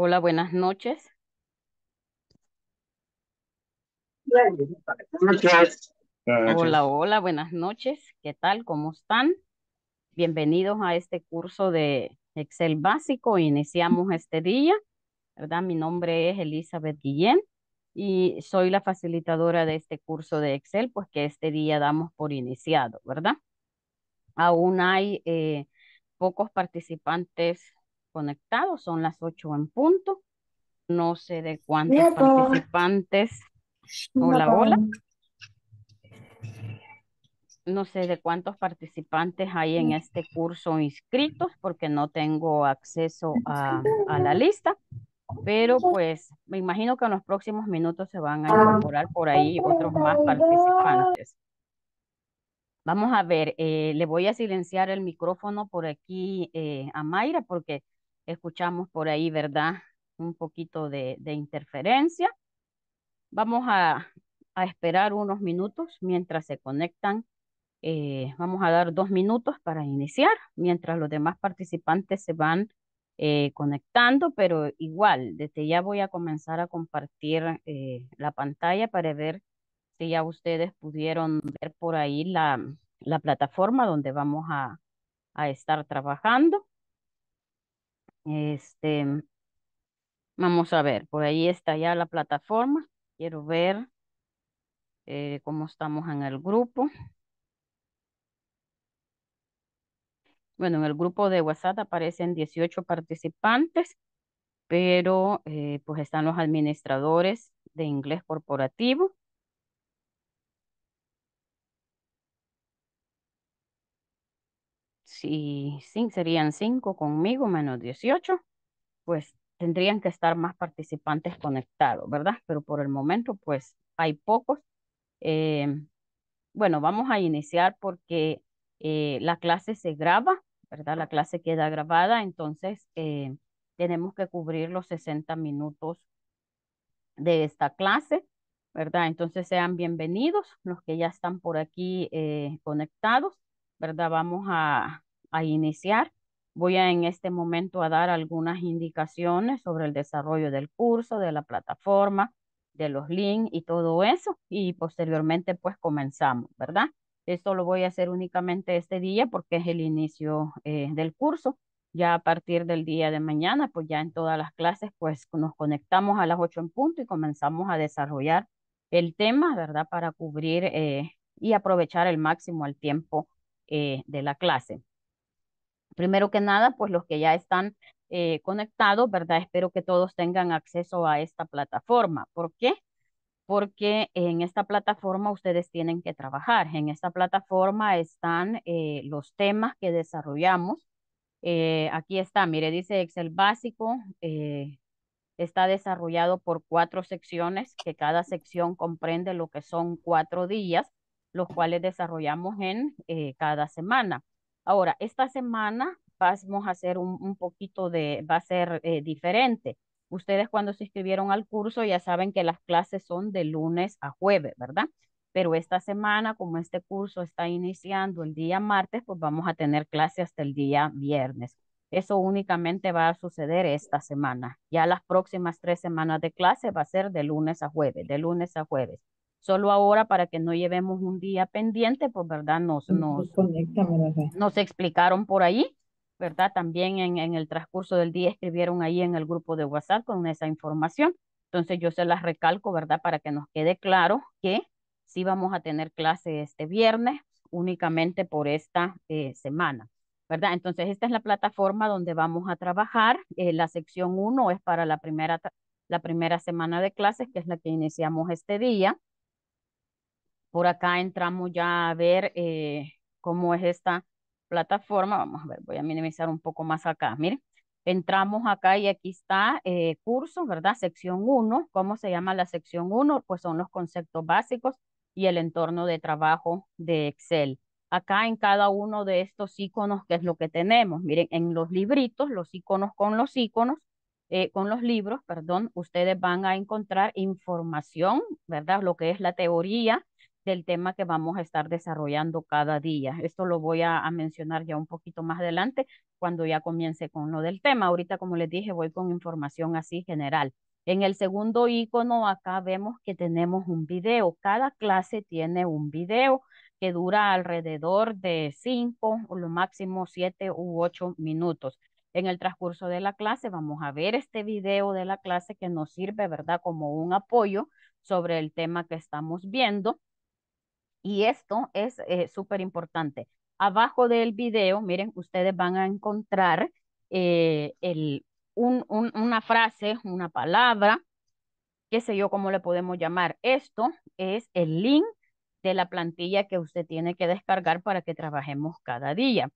Hola, buenas noches. Hola, hola, buenas noches. ¿Qué tal? ¿Cómo están? Bienvenidos a este curso de Excel básico. Iniciamos este día, ¿verdad? Mi nombre es Elizabeth Guillén y soy la facilitadora de este curso de Excel, pues que este día damos por iniciado, ¿verdad? Aún hay eh, pocos participantes conectados, son las ocho en punto. No sé de cuántos participantes. Hola, hola. No sé de cuántos participantes hay en este curso inscritos porque no tengo acceso a, a la lista, pero pues me imagino que en los próximos minutos se van a incorporar por ahí otros más participantes. Vamos a ver, eh, le voy a silenciar el micrófono por aquí eh, a Mayra porque escuchamos por ahí, ¿verdad? Un poquito de, interferencia. Vamos a, esperar unos minutos mientras se conectan. Eh, vamos a dar dos minutos para iniciar, mientras los demás participantes se van eh, conectando, pero igual, desde ya voy a comenzar a compartir eh, la pantalla para ver si ya ustedes pudieron ver por ahí la, plataforma donde vamos a estar trabajando. Este, vamos a ver, por ahí está ya la plataforma. Quiero ver eh, cómo estamos en el grupo. Bueno, en el grupo de WhatsApp aparecen 18 participantes, pero eh, pues están los administradores de inglés corporativo, si sí, serían cinco conmigo menos 18, pues tendrían que estar más participantes conectados, ¿verdad? Pero por el momento, pues hay pocos. Em, bueno, vamos a iniciar porque eh, la clase se graba, ¿verdad? La clase queda grabada, entonces eh, tenemos que cubrir los 60 minutos de esta clase, ¿verdad? Entonces sean bienvenidos los que ya están por aquí eh, conectados, ¿verdad? Vamos a, a iniciar. Voy a en este momento a dar algunas indicaciones sobre el desarrollo del curso, de la plataforma, de los links y todo eso. Y posteriormente pues comenzamos, ¿verdad? Esto lo voy a hacer únicamente este día porque es el inicio eh, del curso. Ya a partir del día de mañana, pues ya en todas las clases, pues nos conectamos a las 8 en punto y comenzamos a desarrollar el tema, ¿verdad? Para cubrir eh, y aprovechar el máximo el tiempo eh, de la clase. Primero que nada, pues los que ya están eh, conectados, ¿verdad? Espero que todos tengan acceso a esta plataforma. ¿Por qué? Porque en esta plataforma ustedes tienen que trabajar. En esta plataforma están eh, los temas que desarrollamos. Eh, aquí está, mire, dice Excel básico. está desarrollado por cuatro secciones, que cada sección comprende lo que son cuatro días, los cuales desarrollamos en cada semana. Ahora, esta semana vamos a hacer un, poquito de, va a ser eh, diferente. Ustedes cuando se inscribieron al curso ya saben que las clases son de lunes a jueves, ¿verdad? Pero esta semana, como este curso está iniciando el día martes, pues vamos a tener clase hasta el día viernes. Eso únicamente va a suceder esta semana. Ya las próximas tres semanas de clase va a ser de lunes a jueves, de lunes a jueves. Solo ahora para que no llevemos un día pendiente, pues verdad, nos, nos, explicaron por ahí, ¿verdad? También en, el transcurso del día escribieron ahí en el grupo de WhatsApp con esa información. Entonces yo se las recalco, ¿verdad? Para que nos quede claro que sí vamos a tener clase este viernes únicamente por esta eh, semana. ¿verdad? Entonces, esta es la plataforma donde vamos a trabajar. Eh, la sección 1 es para la primera, la primera semana de clases, que es la que iniciamos este día. Por acá entramos ya a ver eh, cómo es esta plataforma. Vamos a ver, voy a minimizar un poco más acá. Miren, entramos acá y aquí está eh, ¿verdad? Sección 1. ¿Cómo se llama la sección 1? Pues son los conceptos básicos y el entorno de trabajo de Excel. Acá en cada uno de estos iconos, que es lo que tenemos? Miren, en los libritos, los iconos con los iconos, eh, con los libros, perdón, ustedes van a encontrar información, ¿verdad? Lo que es la teoría, del tema que vamos a estar desarrollando cada día. Esto lo voy a, mencionar ya un poquito más adelante cuando ya comience con lo del tema. Ahorita, como les dije, voy con información así general. En el segundo icono acá vemos que tenemos un video. Cada clase tiene un video que dura alrededor de cinco o lo máximo siete u ocho minutos. En el transcurso de la clase vamos a ver este video de la clase que nos sirve, ¿verdad? Como un apoyo sobre el tema que estamos viendo y esto es eh, súper importante. Abajo del video, miren, ustedes van a encontrar eh, el, un, una frase, una palabra, qué sé yo, cómo le podemos llamar. Esto es el link de la plantilla que usted tiene que descargar para que trabajemos cada día.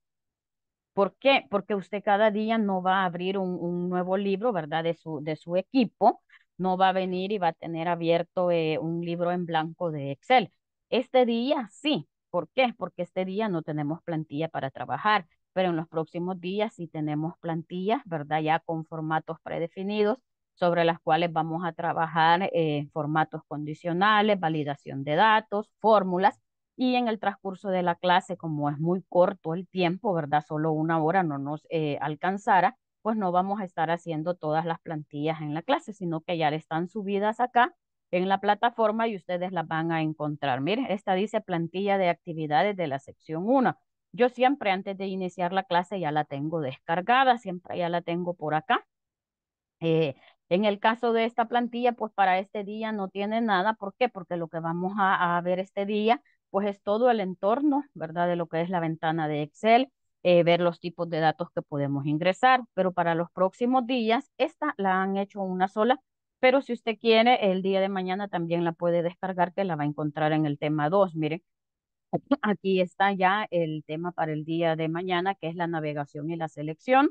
¿Por qué? Porque usted cada día no va a abrir un, nuevo libro, ¿verdad? De su, de su equipo, no va a venir y va a tener abierto eh, un libro en blanco de Excel. Este día sí. ¿Por qué? Porque este día no tenemos plantilla para trabajar, pero en los próximos días sí tenemos plantillas, ¿verdad? Ya con formatos predefinidos sobre las cuales vamos a trabajar eh, formatos condicionales, validación de datos, fórmulas, y en el transcurso de la clase, como es muy corto el tiempo, ¿verdad? Solo una hora no nos alcanzará, eh, alcanzara, pues no vamos a estar haciendo todas las plantillas en la clase, sino que ya están subidas acá en la plataforma y ustedes la van a encontrar. Miren, esta dice plantilla de actividades de la sección 1. Yo siempre antes de iniciar la clase ya la tengo descargada, siempre ya la tengo por acá. Eh, en el caso de esta plantilla, pues para este día no tiene nada. ¿Por qué? Porque lo que vamos a, ver este día, pues es todo el entorno, ¿verdad? De lo que es la ventana de Excel, eh, ver los tipos de datos que podemos ingresar. Pero para los próximos días, esta la han hecho una sola pero si usted quiere, el día de mañana también la puede descargar, que la va a encontrar en el tema 2. Miren, aquí está ya el tema para el día de mañana, que es la navegación y la selección.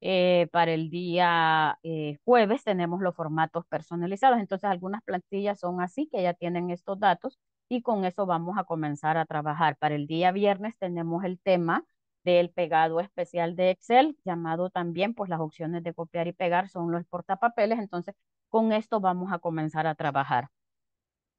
Eh, para el día eh, jueves tenemos los formatos personalizados. Entonces, algunas plantillas son así, que ya tienen estos datos y con eso vamos a comenzar a trabajar. Para el día viernes tenemos el tema del pegado especial de Excel, llamado también, pues las opciones de copiar y pegar son los portapapeles, entonces con esto vamos a comenzar a trabajar.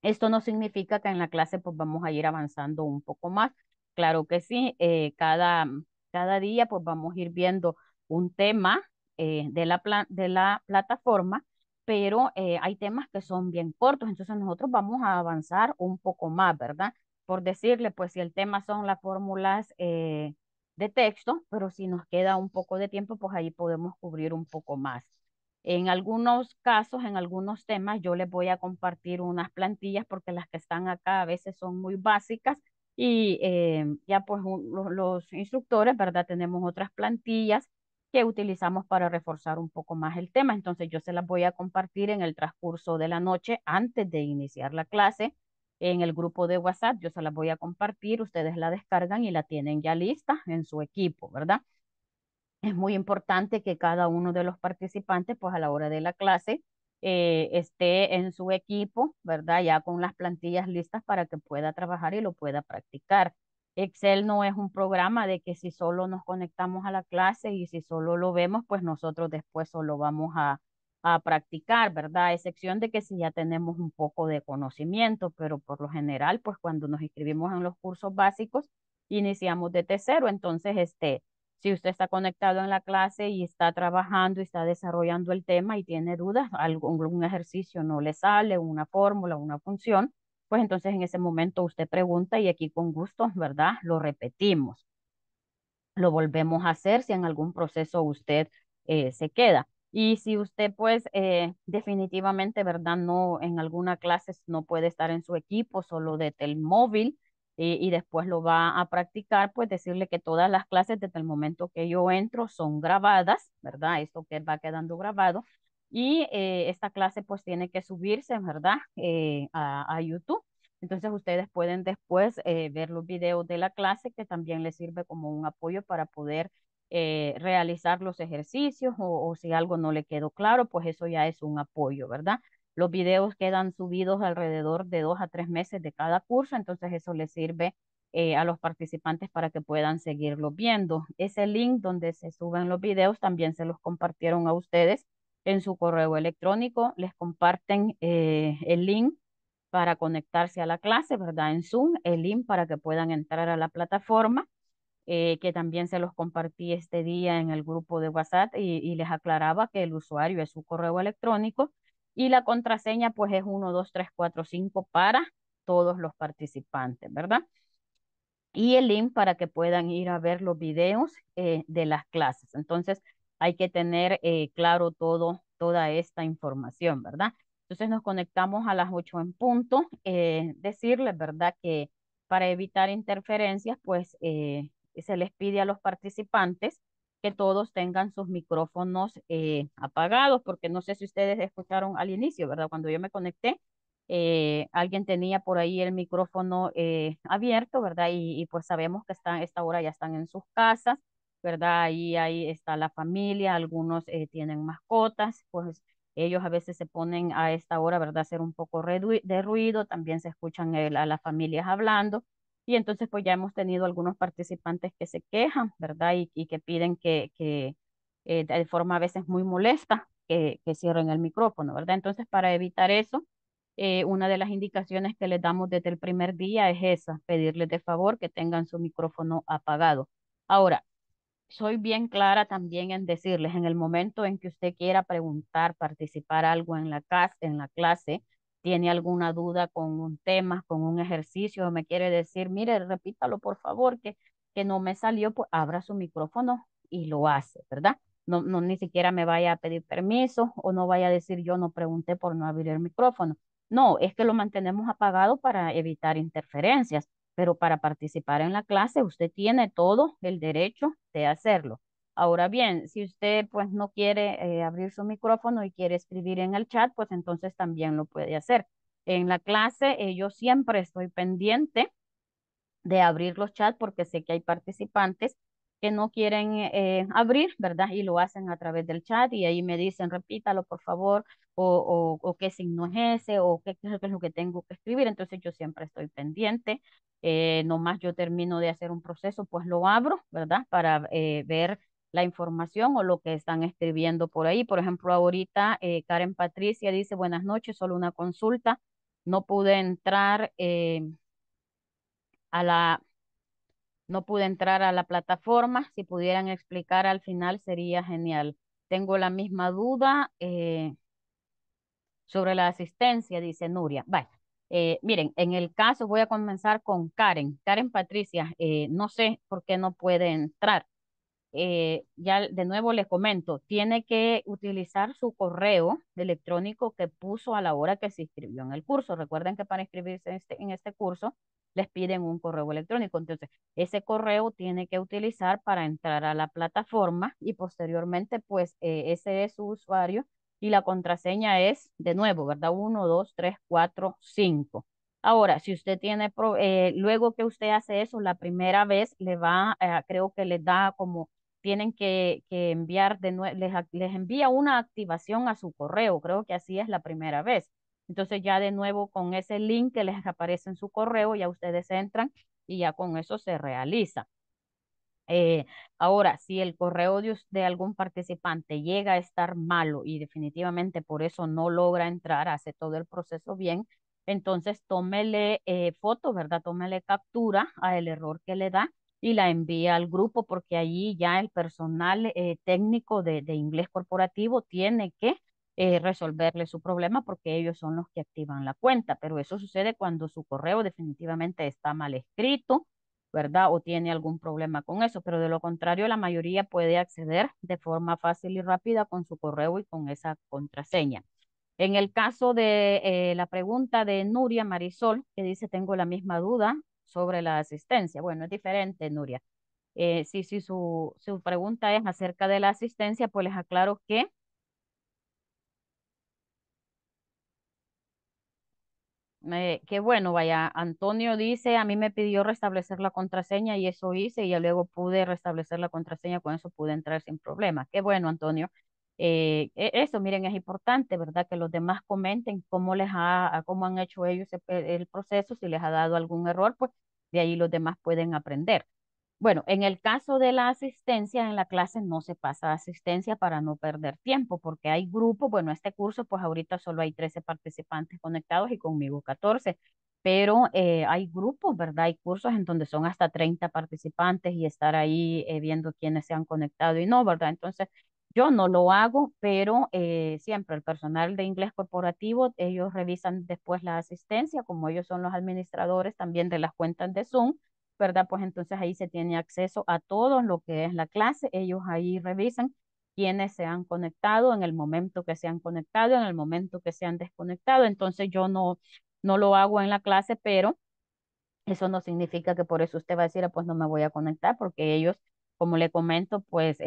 Esto no significa que en la clase pues vamos a ir avanzando un poco más, claro que sí, eh, cada, cada día pues vamos a ir viendo un tema eh, de, la de la plataforma, pero eh, hay temas que son bien cortos, entonces nosotros vamos a avanzar un poco más, ¿verdad? Por decirle, pues si el tema son las fórmulas de texto, pero si nos queda un poco de tiempo, pues ahí podemos cubrir un poco más. En algunos casos, en algunos temas, yo les voy a compartir unas plantillas porque las que están acá a veces son muy básicas y eh, ya pues los, instructores, ¿verdad? Tenemos otras plantillas que utilizamos para reforzar un poco más el tema. Entonces yo se las voy a compartir en el transcurso de la noche antes de iniciar la clase en el grupo de WhatsApp. Yo se las voy a compartir, ustedes la descargan y la tienen ya lista en su equipo, ¿verdad? Es muy importante que cada uno de los participantes, pues a la hora de la clase, eh, esté en su equipo, ¿verdad? Ya con las plantillas listas para que pueda trabajar y lo pueda practicar. Excel no es un programa de que si solo nos conectamos a la clase y si solo lo vemos, pues nosotros después solo vamos a, a practicar, ¿verdad? A excepción de que si ya tenemos un poco de conocimiento, pero por lo general, pues cuando nos inscribimos en los cursos básicos, iniciamos de cero. Entonces, este, si usted está conectado en la clase y está trabajando y está desarrollando el tema y tiene dudas, algún, ejercicio no le sale, una fórmula, una función, pues entonces en ese momento usted pregunta y aquí con gusto, ¿verdad? Lo repetimos. Lo volvemos a hacer si en algún proceso usted eh, se queda. Y si usted, pues, eh, definitivamente, ¿verdad? No, en alguna clase no puede estar en su equipo, solo desde el móvil eh, y después lo va a practicar, pues decirle que todas las clases desde el momento que yo entro son grabadas, ¿verdad? Esto que va quedando grabado. Y eh, esta clase, pues, tiene que subirse, ¿verdad? A, a, YouTube. Entonces, ustedes pueden después ver los videos de la clase que también les sirve como un apoyo para poder eh, realizar los ejercicios o, si algo no le quedó claro, pues eso ya es un apoyo, ¿verdad? Los videos quedan subidos alrededor de dos a tres meses de cada curso, entonces eso les sirve eh, a los participantes para que puedan seguirlo viendo. Ese link donde se suben los videos también se los compartieron a ustedes en su correo electrónico. Les comparten eh, el link para conectarse a la clase, ¿verdad? En Zoom, el link para que puedan entrar a la plataforma eh, que también se los compartí este día en el grupo de WhatsApp y, les aclaraba que el usuario es su correo electrónico y la contraseña pues es 12345 para todos los participantes, ¿verdad? Y el link para que puedan ir a ver los videos eh, de las clases. Entonces hay que tener eh, claro todo, toda esta información, ¿verdad? Entonces nos conectamos a las 8 en punto. decirles, ¿verdad? Que para evitar interferencias, pues se les pide a los participantes que todos tengan sus micrófonos eh, apagados, porque no sé si ustedes escucharon al inicio, ¿verdad? Cuando yo me conecté, eh, alguien tenía por ahí el micrófono eh, abierto, ¿verdad? Y, pues sabemos que están, esta hora ya están en sus casas, ¿verdad? Ahí, ahí está la familia, algunos tienen mascotas, pues ellos a veces se ponen a esta hora, ¿verdad? Hacer un poco de ruido, también se escuchan a las familias hablando. Y entonces pues ya hemos tenido algunos participantes que se quejan, ¿verdad? Y, y que piden que, eh, de forma a veces muy molesta, que, que, cierren el micrófono, ¿verdad? Entonces para evitar eso, eh, una de las indicaciones que les damos desde el primer día es esa, pedirles de favor que tengan su micrófono apagado. Ahora, soy bien clara también en decirles, en el momento en que usted quiera preguntar, participar algo en la, en la clase, tiene alguna duda con un tema, con un ejercicio, me quiere decir, mire, repítalo por favor, que, que no me salió, pues abra su micrófono y lo hace, ¿verdad? No, no, ni siquiera me vaya a pedir permiso o no vaya a decir yo no pregunté por no abrir el micrófono. No, es que lo mantenemos apagado para evitar interferencias, pero para participar en la clase usted tiene todo el derecho de hacerlo. Ahora bien, si usted pues no quiere eh, abrir su micrófono y quiere escribir en el chat, pues entonces también lo puede hacer. En la clase eh, yo siempre estoy pendiente de abrir los chats porque sé que hay participantes que no quieren eh, abrir, ¿verdad? Y lo hacen a través del chat y ahí me dicen, repítalo por favor, o, o, qué signo es ese, o qué, es lo que tengo que escribir. Entonces yo siempre estoy pendiente. Eh, nomás yo termino de hacer un proceso, pues lo abro, ¿verdad? Para eh, ver la información o lo que están escribiendo por ahí. Por ejemplo, ahorita eh, Karen Patricia dice, buenas noches, solo una consulta. No pude entrar eh, a la... No pude entrar a la plataforma. Si pudieran explicar al final sería genial. Tengo la misma duda eh, sobre la asistencia, dice Nuria. Vaya, miren, en el caso voy a comenzar con Karen. Karen Patricia, no sé por qué no puede entrar. Eh, ya de nuevo les comento, tiene que utilizar su correo electrónico que puso a la hora que se inscribió en el curso. Recuerden que para inscribirse en este, en este curso les piden un correo electrónico. Entonces, ese correo tiene que utilizar para entrar a la plataforma y posteriormente, pues, eh, ese es su usuario y la contraseña es, de nuevo, ¿verdad? 1, 2, 3, 4, 5. Ahora, si usted tiene, eh, luego que usted hace eso, la primera vez le va, creo que le da como tienen que, enviar, de les, les envía una activación a su correo, creo que así es la primera vez. Entonces ya de nuevo con ese link que les aparece en su correo, ya ustedes entran y ya con eso se realiza. Eh, ahora, si el correo de, algún participante llega a estar malo y definitivamente por eso no logra entrar, hace todo el proceso bien, entonces tómele eh, foto, ¿verdad? Tómele captura al error que le da y la envía al grupo porque allí ya el personal eh, técnico de, inglés corporativo tiene que eh, resolverle su problema porque ellos son los que activan la cuenta, pero eso sucede cuando su correo definitivamente está mal escrito, ¿verdad? O tiene algún problema con eso, pero de lo contrario la mayoría puede acceder de forma fácil y rápida con su correo y con esa contraseña. En el caso de eh, la pregunta de Nuria Marisol, que dice, tengo la misma duda sobre la asistencia. Bueno, es diferente, Nuria. Eh, si sí, su, su pregunta es acerca de la asistencia, pues les aclaro que Eh, bueno, vaya, Antonio dice, a mí me pidió restablecer la contraseña y eso hice y luego pude restablecer la contraseña, con eso pude entrar sin problema. Qué bueno, Antonio. Eh, e, eso, miren, es importante, ¿verdad? Que los demás comenten cómo les ha, cómo han hecho ellos e, el proceso, si les ha dado algún error, pues de ahí los demás pueden aprender. Bueno, en el caso de la asistencia en la clase no se pasa asistencia para no perder tiempo, porque hay grupos, bueno, este curso pues ahorita solo hay 13 participantes conectados y conmigo 14, pero eh, hay grupos, ¿verdad? Hay cursos en donde son hasta 30 participantes y estar ahí eh, viendo quiénes se han conectado y no, ¿verdad? Entonces, yo no lo hago, pero eh, siempre el personal de inglés corporativo, ellos revisan después la asistencia, como ellos son los administradores también de las cuentas de Zoom, ¿verdad? Pues entonces ahí se tiene acceso a todo lo que es la clase, ellos ahí revisan quiénes se han conectado, en el momento que se han conectado, en el momento que se han desconectado, entonces yo no, no lo hago en la clase, pero eso no significa que por eso usted va a decir, ah, pues no me voy a conectar, porque ellos como le comento, pues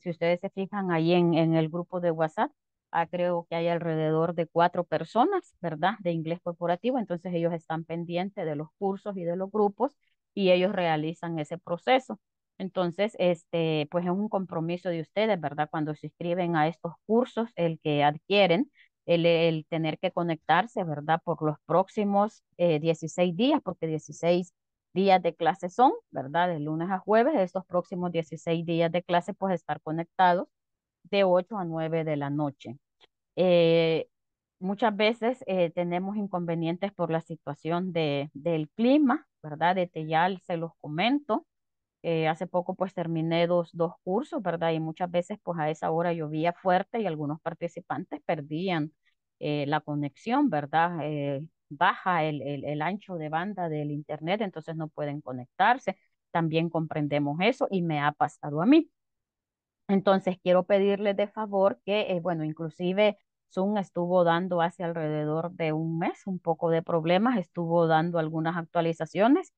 si ustedes se fijan ahí en, en el grupo de WhatsApp, ah, creo que hay alrededor de cuatro personas, ¿verdad? De inglés corporativo, entonces ellos están pendientes de los cursos y de los grupos y ellos realizan ese proceso. Entonces, este, pues es un compromiso de ustedes, ¿verdad? Cuando se inscriben a estos cursos, el que adquieren, el, tener que conectarse, ¿verdad? Por los próximos 16 eh, días, porque 16 días de clase son, ¿verdad? De lunes a jueves, estos próximos 16 días de clase, pues estar conectados de 8 a 9 de la noche. Eh, muchas veces eh, tenemos inconvenientes por la situación de, del clima, ¿verdad? De ya se los comento. Eh, hace poco pues terminé dos, dos cursos, ¿verdad? Y muchas veces pues a esa hora llovía fuerte y algunos participantes perdían la conexión, ¿verdad? baja el, ancho de banda del Internet, entonces no pueden conectarse. También comprendemos eso y me ha pasado a mí. Entonces quiero pedirle de favor que, eh, bueno, inclusive Zoom estuvo dando hace alrededor de un mes un poco de problemas, estuvo dando algunas actualizaciones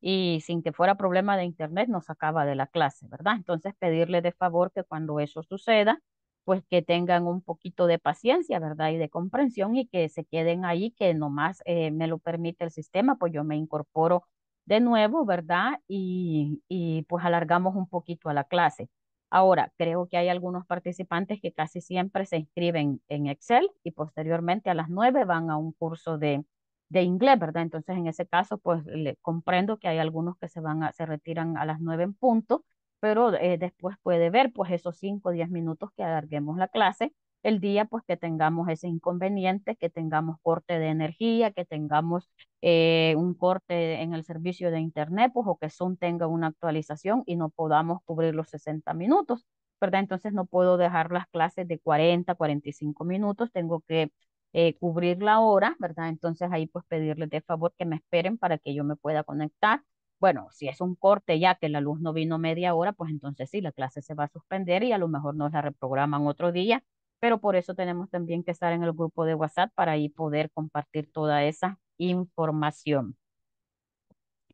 y sin que fuera problema de internet nos acaba de la clase, ¿verdad? Entonces pedirle de favor que cuando eso suceda, pues que tengan un poquito de paciencia, ¿verdad? Y de comprensión y que se queden ahí, que nomás eh, me lo permite el sistema, pues yo me incorporo de nuevo, ¿verdad? Y, y pues alargamos un poquito a la clase. Ahora, creo que hay algunos participantes que casi siempre se inscriben en Excel y posteriormente a las nueve van a un curso de, de inglés, ¿verdad? Entonces, en ese caso, pues le comprendo que hay algunos que se van a, se retiran a las nueve en punto pero eh, después puede ver pues esos 5 o 10 minutos que alarguemos la clase, el día pues que tengamos ese inconveniente, que tengamos corte de energía, que tengamos eh, un corte en el servicio de internet, pues o que Zoom tenga una actualización y no podamos cubrir los 60 minutos, ¿verdad? Entonces no puedo dejar las clases de 40, 45 minutos, tengo que eh, cubrir la hora, ¿verdad? Entonces ahí pues pedirles de favor que me esperen para que yo me pueda conectar bueno, si es un corte ya que la luz no vino media hora, pues entonces sí, la clase se va a suspender y a lo mejor nos la reprograman otro día, pero por eso tenemos también que estar en el grupo de WhatsApp para ahí poder compartir toda esa información.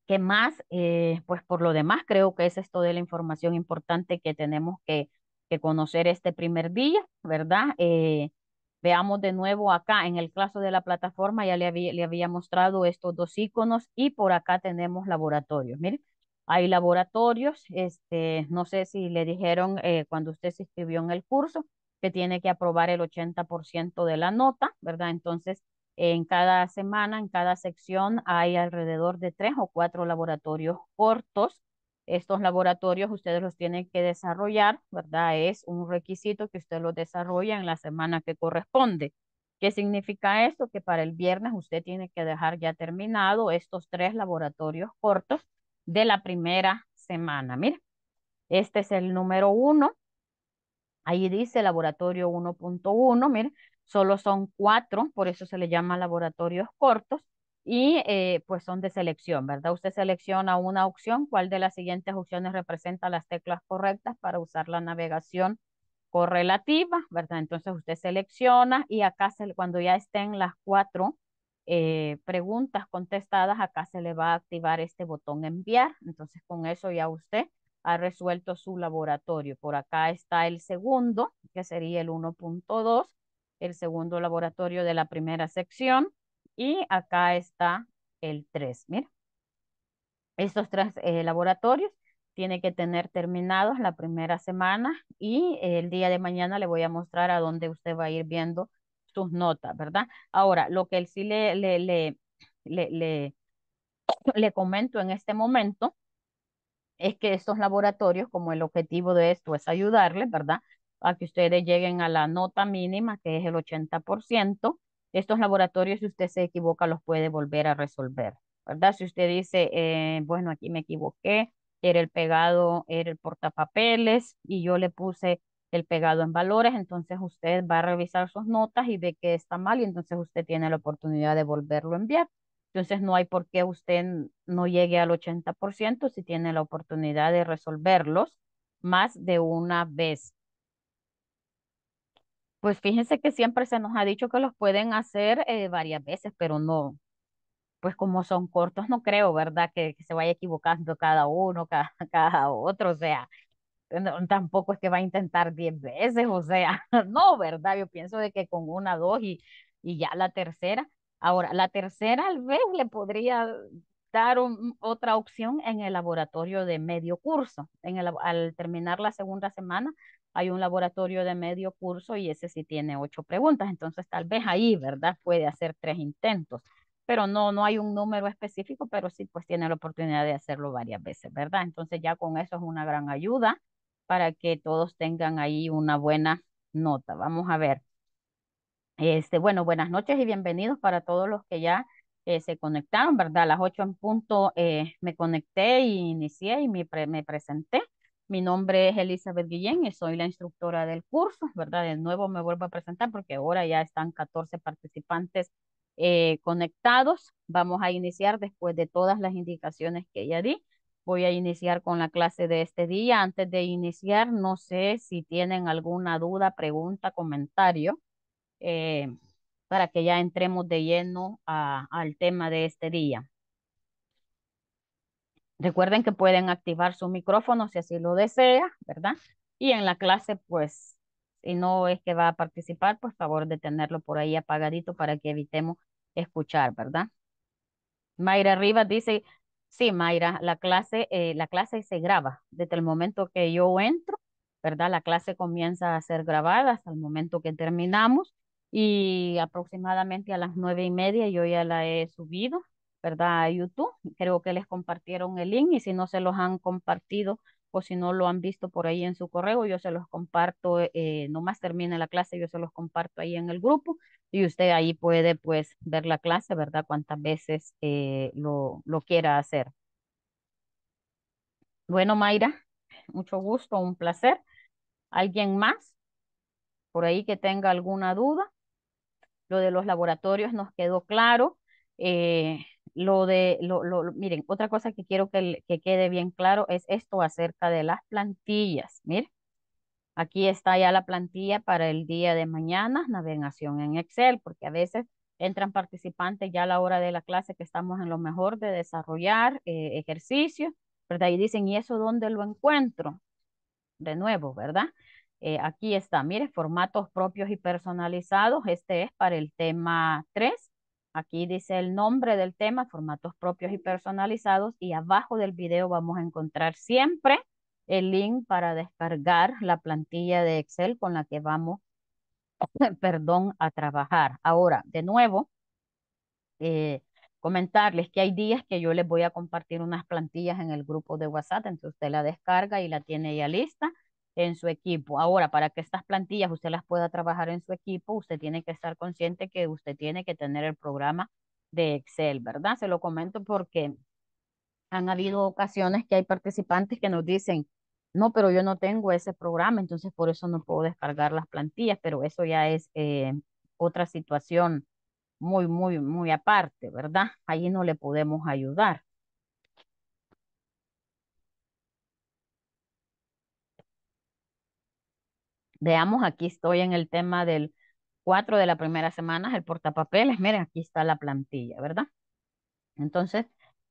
¿Qué más? Eh, pues por lo demás, creo que es esto de la información importante que tenemos que, que conocer este primer día, ¿verdad? Eh, Veamos de nuevo acá, en el caso de la plataforma ya le había, le había mostrado estos dos iconos y por acá tenemos laboratorios. Miren, hay laboratorios, este, no sé si le dijeron eh, cuando usted se inscribió en el curso que tiene que aprobar el 80% de la nota, ¿verdad? Entonces, en cada semana, en cada sección, hay alrededor de tres o cuatro laboratorios cortos estos laboratorios ustedes los tienen que desarrollar, ¿verdad? Es un requisito que usted los desarrolla en la semana que corresponde. ¿Qué significa esto? Que para el viernes usted tiene que dejar ya terminado estos tres laboratorios cortos de la primera semana. Mire, este es el número uno. Ahí dice laboratorio 1.1, mire, solo son cuatro, por eso se le llama laboratorios cortos y eh, pues son de selección, ¿verdad? Usted selecciona una opción, cuál de las siguientes opciones representa las teclas correctas para usar la navegación correlativa, ¿verdad? Entonces usted selecciona y acá cuando ya estén las cuatro eh, preguntas contestadas, acá se le va a activar este botón enviar. Entonces con eso ya usted ha resuelto su laboratorio. Por acá está el segundo, que sería el 1.2, el segundo laboratorio de la primera sección y acá está el 3, mira. Estos tres eh, laboratorios tienen que tener terminados la primera semana y el día de mañana le voy a mostrar a dónde usted va a ir viendo sus notas, ¿verdad? Ahora, lo que sí le, le, le, le, le, le comento en este momento es que estos laboratorios, como el objetivo de esto es ayudarle, ¿verdad? A que ustedes lleguen a la nota mínima, que es el 80%, estos laboratorios, si usted se equivoca, los puede volver a resolver, ¿verdad? Si usted dice, eh, bueno, aquí me equivoqué, era el pegado, era el portapapeles y yo le puse el pegado en valores, entonces usted va a revisar sus notas y ve que está mal y entonces usted tiene la oportunidad de volverlo a enviar. Entonces no hay por qué usted no llegue al 80% si tiene la oportunidad de resolverlos más de una vez. Pues fíjense que siempre se nos ha dicho que los pueden hacer eh, varias veces, pero no, pues como son cortos, no creo, ¿verdad? Que, se vaya equivocando cada uno, cada, otro, o sea, tampoco es que va a intentar diez veces, o sea, no, ¿verdad? Yo pienso de que con una, dos y, y ya la tercera. Ahora, la tercera al vez le podría dar otra opción en el laboratorio de medio curso, en al terminar la segunda semana hay un laboratorio de medio curso y ese sí tiene ocho preguntas, entonces tal vez ahí, ¿verdad? Puede hacer tres intentos, pero no, no hay un número específico, pero sí pues tiene la oportunidad de hacerlo varias veces, ¿verdad? Entonces ya con eso es una gran ayuda para que todos tengan ahí una buena nota. Vamos a ver. Este, bueno, buenas noches y bienvenidos para todos los que ya eh, se conectaron, ¿verdad? A las ocho en punto eh, me conecté e inicié y me, me presenté. Mi nombre es Elizabeth Guillén y soy la instructora del curso, ¿verdad? De nuevo me vuelvo a presentar porque ahora ya están 14 participantes eh, conectados. Vamos a iniciar después de todas las indicaciones que ya di. Voy a iniciar con la clase de este día. Antes de iniciar, no sé si tienen alguna duda, pregunta, comentario, eh, para que ya entremos de lleno al tema de este día. Recuerden que pueden activar su micrófono si así lo desea, ¿verdad? Y en la clase, pues, si no es que va a participar, por pues, favor de tenerlo por ahí apagadito para que evitemos escuchar, ¿verdad? Mayra Rivas dice, sí, Mayra, la clase, eh, la clase se graba. Desde el momento que yo entro, ¿verdad? La clase comienza a ser grabada hasta el momento que terminamos y aproximadamente a las nueve y media yo ya la he subido ¿verdad? A YouTube. Creo que les compartieron el link y si no se los han compartido o si no lo han visto por ahí en su correo, yo se los comparto, eh, eh, nomás termine la clase, yo se los comparto ahí en el grupo y usted ahí puede pues ver la clase, ¿verdad? Cuantas veces eh, lo, lo quiera hacer. Bueno, Mayra, mucho gusto, un placer. ¿Alguien más por ahí que tenga alguna duda? Lo de los laboratorios nos quedó claro. Lo de, lo, miren, otra cosa que quiero que, quede bien claro es esto acerca de las plantillas. Miren, aquí está ya la plantilla para el día de mañana, navegación en Excel, porque a veces entran participantes ya a la hora de la clase que estamos en lo mejor de desarrollar eh, ejercicios, ¿verdad? ahí dicen, ¿y eso dónde lo encuentro? De nuevo, ¿verdad? Eh, aquí está, miren, formatos propios y personalizados. Este es para el tema 3. Aquí dice el nombre del tema, formatos propios y personalizados y abajo del video vamos a encontrar siempre el link para descargar la plantilla de Excel con la que vamos, perdón, a trabajar. Ahora, de nuevo, eh, comentarles que hay días que yo les voy a compartir unas plantillas en el grupo de WhatsApp, entonces usted la descarga y la tiene ya lista en su equipo. Ahora, para que estas plantillas usted las pueda trabajar en su equipo, usted tiene que estar consciente que usted tiene que tener el programa de Excel, ¿verdad? Se lo comento porque han habido ocasiones que hay participantes que nos dicen, no, pero yo no tengo ese programa, entonces por eso no puedo descargar las plantillas, pero eso ya es eh, otra situación muy, muy, muy aparte, ¿verdad? Ahí no le podemos ayudar. Veamos, aquí estoy en el tema del 4 de la primera semana, el portapapeles. Miren, aquí está la plantilla, ¿verdad? Entonces,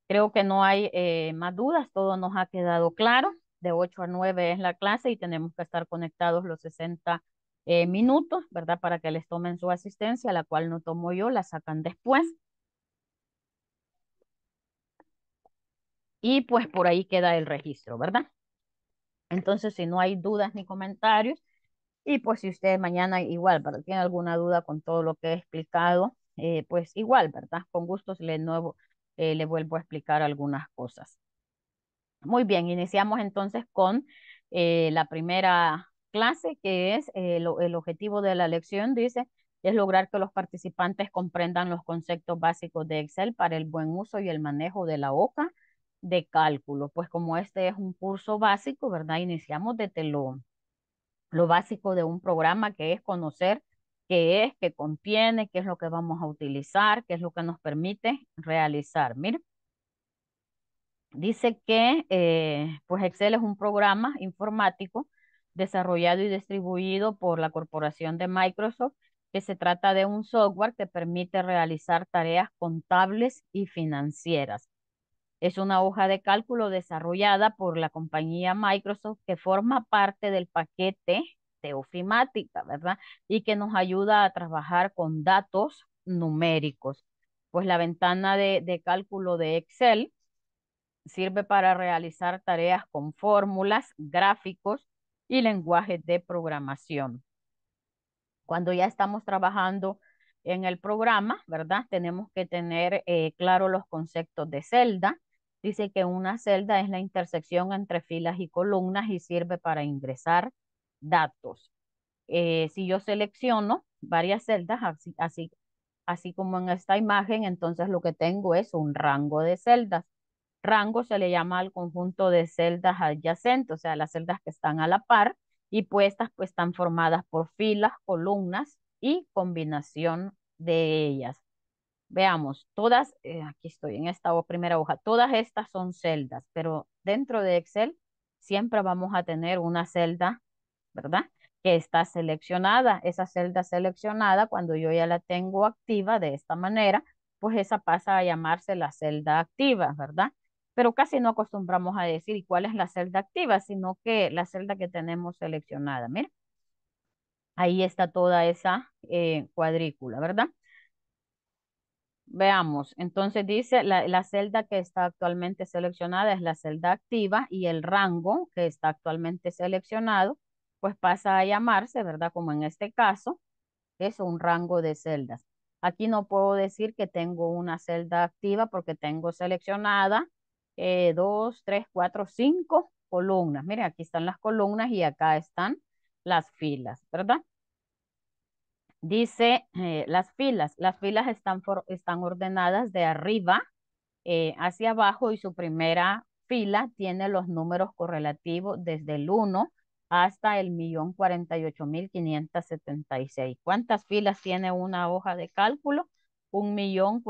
creo que no hay eh, más dudas, todo nos ha quedado claro. De 8 a 9 es la clase y tenemos que estar conectados los 60 eh, minutos, ¿verdad? Para que les tomen su asistencia, la cual no tomo yo, la sacan después. Y pues por ahí queda el registro, ¿verdad? Entonces, si no hay dudas ni comentarios, y pues si usted mañana igual, Tiene alguna duda con todo lo que he explicado, eh, pues igual, ¿verdad? Con gusto le, nuevo, eh, le vuelvo a explicar algunas cosas. Muy bien, iniciamos entonces con eh, la primera clase, que es el objetivo de la lección, dice, es lograr que los participantes comprendan los conceptos básicos de Excel para el buen uso y el manejo de la hoja de cálculo. Pues como este es un curso básico, ¿verdad? Iniciamos desde lo lo básico de un programa, que es conocer qué es, qué contiene, qué es lo que vamos a utilizar, qué es lo que nos permite realizar. mir dice que eh, pues Excel es un programa informático desarrollado y distribuido por la corporación de Microsoft, que se trata de un software que permite realizar tareas contables y financieras. Es una hoja de cálculo desarrollada por la compañía Microsoft que forma parte del paquete de ofimática, ¿verdad? Y que nos ayuda a trabajar con datos numéricos. Pues la ventana de, cálculo de Excel sirve para realizar tareas con fórmulas, gráficos y lenguajes de programación. Cuando ya estamos trabajando en el programa, ¿verdad? Tenemos que tener eh, claro los conceptos de celda, Dice que una celda es la intersección entre filas y columnas y sirve para ingresar datos. Eh, si yo selecciono varias celdas, así, así, así como en esta imagen, entonces lo que tengo es un rango de celdas. Rango se le llama al conjunto de celdas adyacentes, o sea, las celdas que están a la par y puestas pues están formadas por filas, columnas y combinación de ellas. Veamos, todas, eh, aquí estoy en esta primera hoja, todas estas son celdas, pero dentro de Excel siempre vamos a tener una celda, ¿verdad? Que está seleccionada. Esa celda seleccionada, cuando yo ya la tengo activa de esta manera, pues esa pasa a llamarse la celda activa, ¿verdad? Pero casi no acostumbramos a decir cuál es la celda activa, sino que la celda que tenemos seleccionada. Mira, ahí está toda esa eh, cuadrícula, ¿verdad? Veamos, entonces dice la, celda que está actualmente seleccionada es la celda activa y el rango que está actualmente seleccionado, pues pasa a llamarse, ¿verdad? Como en este caso, es un rango de celdas. Aquí no puedo decir que tengo una celda activa porque tengo seleccionada eh, dos, tres, cuatro, cinco columnas. Miren, aquí están las columnas y acá están las filas, ¿verdad? Dice eh, las filas. Las filas están, están ordenadas de arriba eh, hacia abajo y su primera fila tiene los números correlativos desde el 1 hasta el millón cuarenta ¿Cuántas filas tiene una hoja de cálculo? Un millón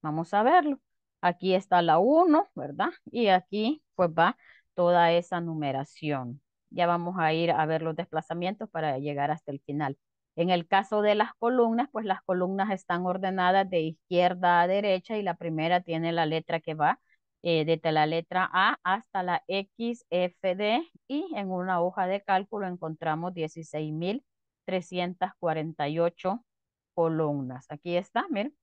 Vamos a verlo. Aquí está la 1, ¿verdad? Y aquí pues va toda esa numeración ya vamos a ir a ver los desplazamientos para llegar hasta el final. En el caso de las columnas, pues las columnas están ordenadas de izquierda a derecha y la primera tiene la letra que va eh, desde la letra A hasta la XFD y en una hoja de cálculo encontramos 16.348 columnas. Aquí está, miren.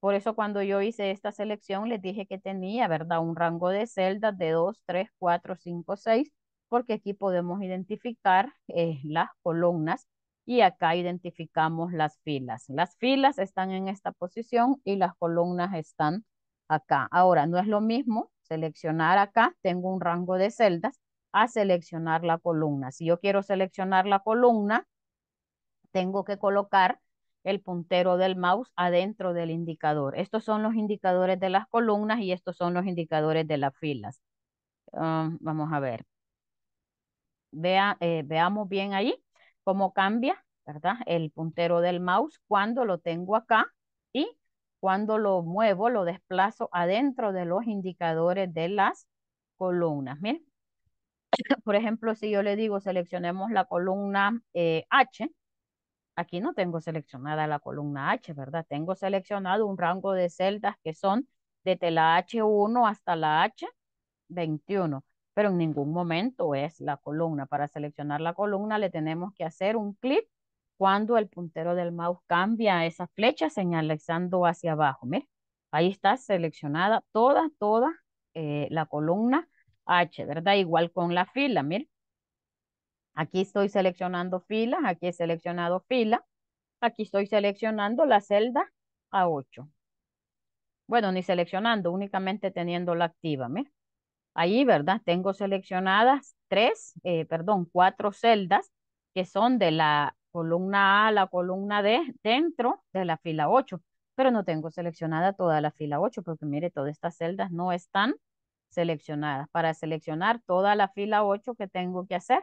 Por eso cuando yo hice esta selección les dije que tenía, ¿verdad? Un rango de celdas de 2, 3, 4, 5, 6 porque aquí podemos identificar eh, las columnas y acá identificamos las filas. Las filas están en esta posición y las columnas están acá. Ahora, no es lo mismo seleccionar acá, tengo un rango de celdas, a seleccionar la columna. Si yo quiero seleccionar la columna, tengo que colocar el puntero del mouse adentro del indicador. Estos son los indicadores de las columnas y estos son los indicadores de las filas. Ah, vamos a ver. Eh, veamos bien ahí cómo cambia, ¿verdad? El puntero del mouse cuando lo tengo acá y cuando lo muevo, lo desplazo adentro de los indicadores de las columnas. Miren, por ejemplo, si yo le digo seleccionemos la columna eh, H, aquí no tengo seleccionada la columna H, ¿verdad? Tengo seleccionado un rango de celdas que son desde la H1 hasta la H21 pero en ningún momento es la columna. Para seleccionar la columna le tenemos que hacer un clic cuando el puntero del mouse cambia esa flecha señalizando hacia abajo. Mire, ahí está seleccionada toda, toda eh, la columna H, ¿verdad? Igual con la fila, Aquí estoy seleccionando filas, aquí he seleccionado fila, aquí estoy seleccionando la celda A8. Bueno, ni seleccionando, únicamente teniéndola activa, Ahí, ¿verdad? Tengo seleccionadas tres, eh, perdón, cuatro celdas que son de la columna A la columna D dentro de la fila 8, pero no tengo seleccionada toda la fila 8 porque mire, todas estas celdas no están seleccionadas. Para seleccionar toda la fila 8 que tengo que hacer,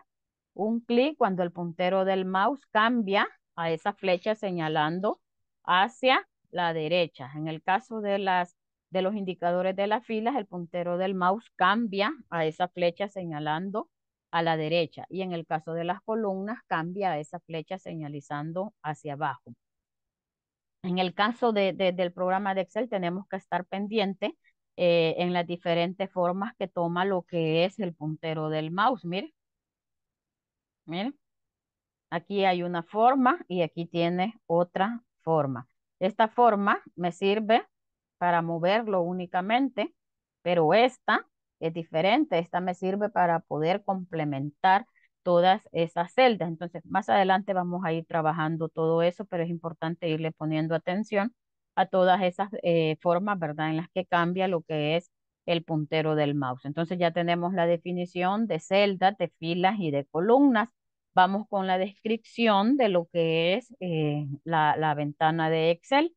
un clic cuando el puntero del mouse cambia a esa flecha señalando hacia la derecha. En el caso de las de los indicadores de las filas, el puntero del mouse cambia a esa flecha señalando a la derecha y en el caso de las columnas cambia a esa flecha señalizando hacia abajo. En el caso del programa de Excel tenemos que estar pendiente eh, en las diferentes formas que toma lo que es el puntero del mouse. Mire, mire, aquí hay una forma y aquí tiene otra forma. Esta forma me sirve para moverlo únicamente, pero esta es diferente. Esta me sirve para poder complementar todas esas celdas. Entonces, más adelante vamos a ir trabajando todo eso, pero es importante irle poniendo atención a todas esas eh, formas, ¿verdad? En las que cambia lo que es el puntero del mouse. Entonces ya tenemos la definición de celdas, de filas y de columnas. Vamos con la descripción de lo que es eh, la ventana de Excel.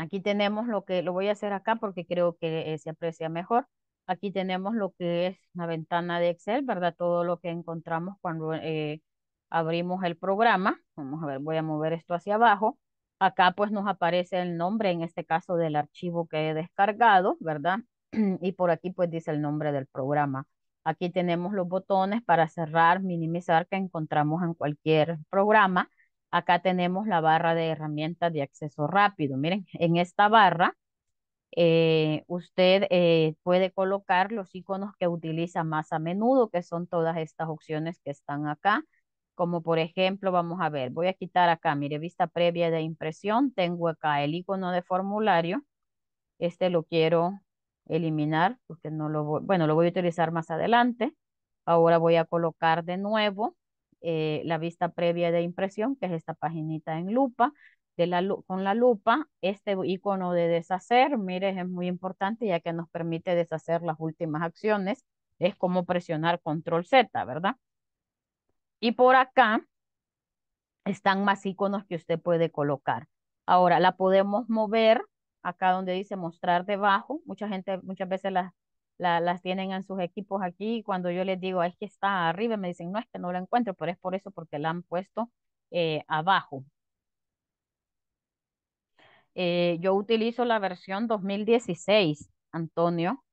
Aquí tenemos lo que, lo voy a hacer acá porque creo que eh, se aprecia mejor. Aquí tenemos lo que es la ventana de Excel, ¿verdad? Todo lo que encontramos cuando eh, abrimos el programa. Vamos a ver, voy a mover esto hacia abajo. Acá pues nos aparece el nombre, en este caso del archivo que he descargado, ¿verdad? Y por aquí pues dice el nombre del programa. Aquí tenemos los botones para cerrar, minimizar que encontramos en cualquier programa acá tenemos la barra de herramientas de acceso rápido. Miren, en esta barra eh, usted eh, puede colocar los iconos que utiliza más a menudo, que son todas estas opciones que están acá. Como por ejemplo, vamos a ver, voy a quitar acá, mire, vista previa de impresión, tengo acá el icono de formulario. Este lo quiero eliminar porque no lo voy, bueno, lo voy a utilizar más adelante. Ahora voy a colocar de nuevo eh, la vista previa de impresión, que es esta paginita en lupa, de la, con la lupa, este icono de deshacer, mire, es muy importante ya que nos permite deshacer las últimas acciones, es como presionar control Z, ¿verdad? Y por acá están más iconos que usted puede colocar. Ahora, la podemos mover acá donde dice mostrar debajo. Mucha gente, muchas veces las las tienen en sus equipos aquí. Cuando yo les digo, es que está arriba, me dicen, no, es que no la encuentro, pero es por eso, porque la han puesto eh, abajo. Eh, yo utilizo la versión 2016, Antonio,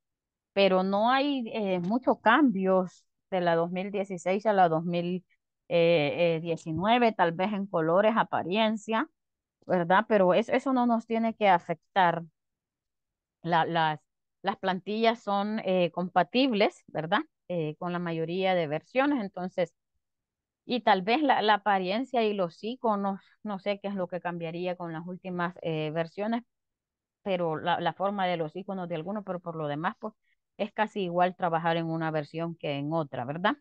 pero no hay eh, muchos cambios de la 2016 a la 2019, tal vez en colores, apariencia, ¿verdad? Pero eso, eso no nos tiene que afectar la, las, las plantillas son eh, compatibles, ¿verdad? Eh, con la mayoría de versiones, entonces, y tal vez la, apariencia y los iconos, no sé qué es lo que cambiaría con las últimas eh, versiones, pero la, la, forma de los iconos de algunos, pero por lo demás, pues es casi igual trabajar en una versión que en otra, ¿verdad?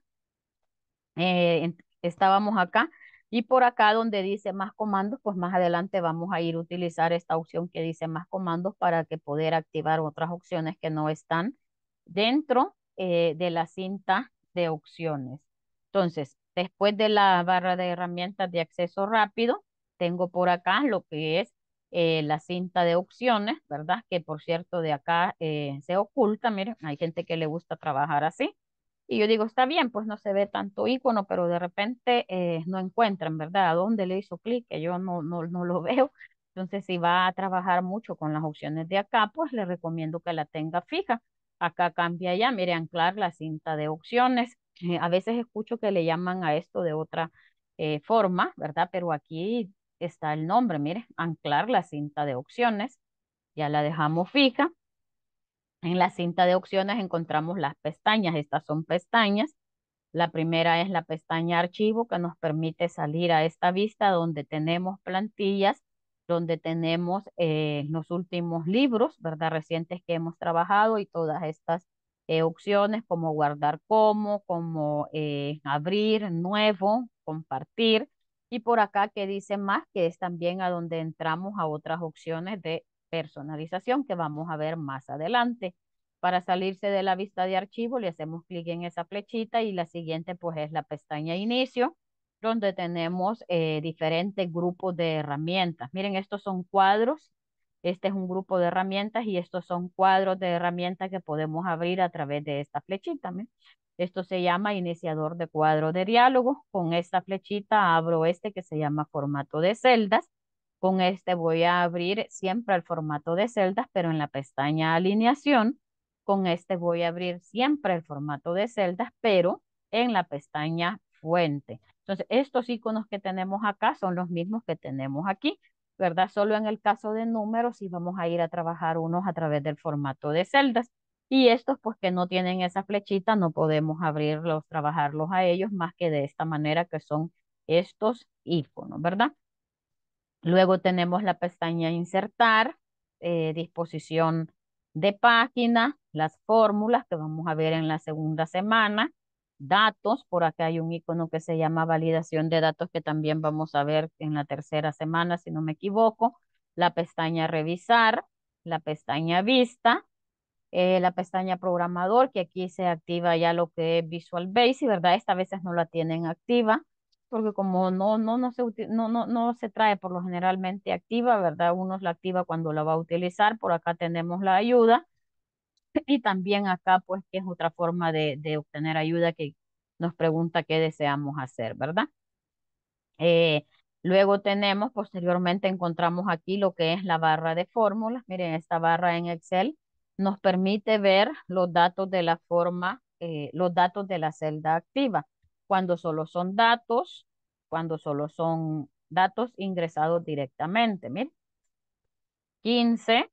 estábamos acá y por acá donde dice más comandos, pues más adelante vamos a ir a utilizar esta opción que dice más comandos para que poder activar otras opciones que no están dentro eh, de la cinta de opciones. Entonces, después de la barra de herramientas de acceso rápido, tengo por acá lo que es eh, la cinta de opciones, ¿verdad? Que por cierto de acá eh, se oculta, miren, hay gente que le gusta trabajar así. Y yo digo, está bien, pues no se ve tanto icono, pero de repente eh, no encuentran, ¿verdad? ¿A dónde le hizo clic? Que yo no, no, no lo veo. Entonces, si va a trabajar mucho con las opciones de acá, pues le recomiendo que la tenga fija. Acá cambia ya, mire, anclar la cinta de opciones. Eh, a veces escucho que le llaman a esto de otra eh, forma, ¿verdad? Pero aquí está el nombre, mire, anclar la cinta de opciones. Ya la dejamos fija. En la cinta de opciones encontramos las pestañas. Estas son pestañas. La primera es la pestaña archivo que nos permite salir a esta vista donde tenemos plantillas, donde tenemos eh, los últimos libros, ¿verdad? Recientes que hemos trabajado y todas estas eh, opciones como guardar como, como eh, abrir nuevo, compartir. Y por acá que dice más, que es también a donde entramos a otras opciones de personalización que vamos a ver más adelante. Para salirse de la vista de archivo le hacemos clic en esa flechita y la siguiente pues es la pestaña inicio donde tenemos eh, diferentes grupos de herramientas. Miren, estos son cuadros, este es un grupo de herramientas y estos son cuadros de herramientas que podemos abrir a través de esta flechita. ¿me? Esto se llama iniciador de cuadro de diálogo. Con esta flechita abro este que se llama formato de celdas con este voy a abrir siempre el formato de celdas, pero en la pestaña alineación. Con este voy a abrir siempre el formato de celdas, pero en la pestaña fuente. Entonces, estos iconos que tenemos acá son los mismos que tenemos aquí, ¿verdad? Solo en el caso de números si vamos a ir a trabajar unos a través del formato de celdas. Y estos, pues que no tienen esa flechita, no podemos abrirlos, trabajarlos a ellos más que de esta manera que son estos iconos, ¿verdad? Luego tenemos la pestaña insertar, eh, disposición de página, las fórmulas que vamos a ver en la segunda semana, datos, por acá hay un icono que se llama validación de datos que también vamos a ver en la tercera semana, si no me equivoco, la pestaña revisar, la pestaña vista, eh, la pestaña programador, que aquí se activa ya lo que es Visual Basic, ¿verdad? Esta veces no la tienen activa porque como no, no, no, se, no, no, se trae por lo generalmente activa, ¿verdad? Uno la activa cuando la va a utilizar, por acá tenemos la ayuda y también acá pues que es otra forma de, obtener ayuda que nos pregunta qué deseamos hacer, ¿verdad? Eh, luego tenemos, posteriormente encontramos aquí lo que es la barra de fórmulas. Miren, esta barra en Excel nos permite ver los datos de la forma, eh, los datos de la celda activa cuando solo son datos, cuando solo son datos ingresados directamente. Miren, 15,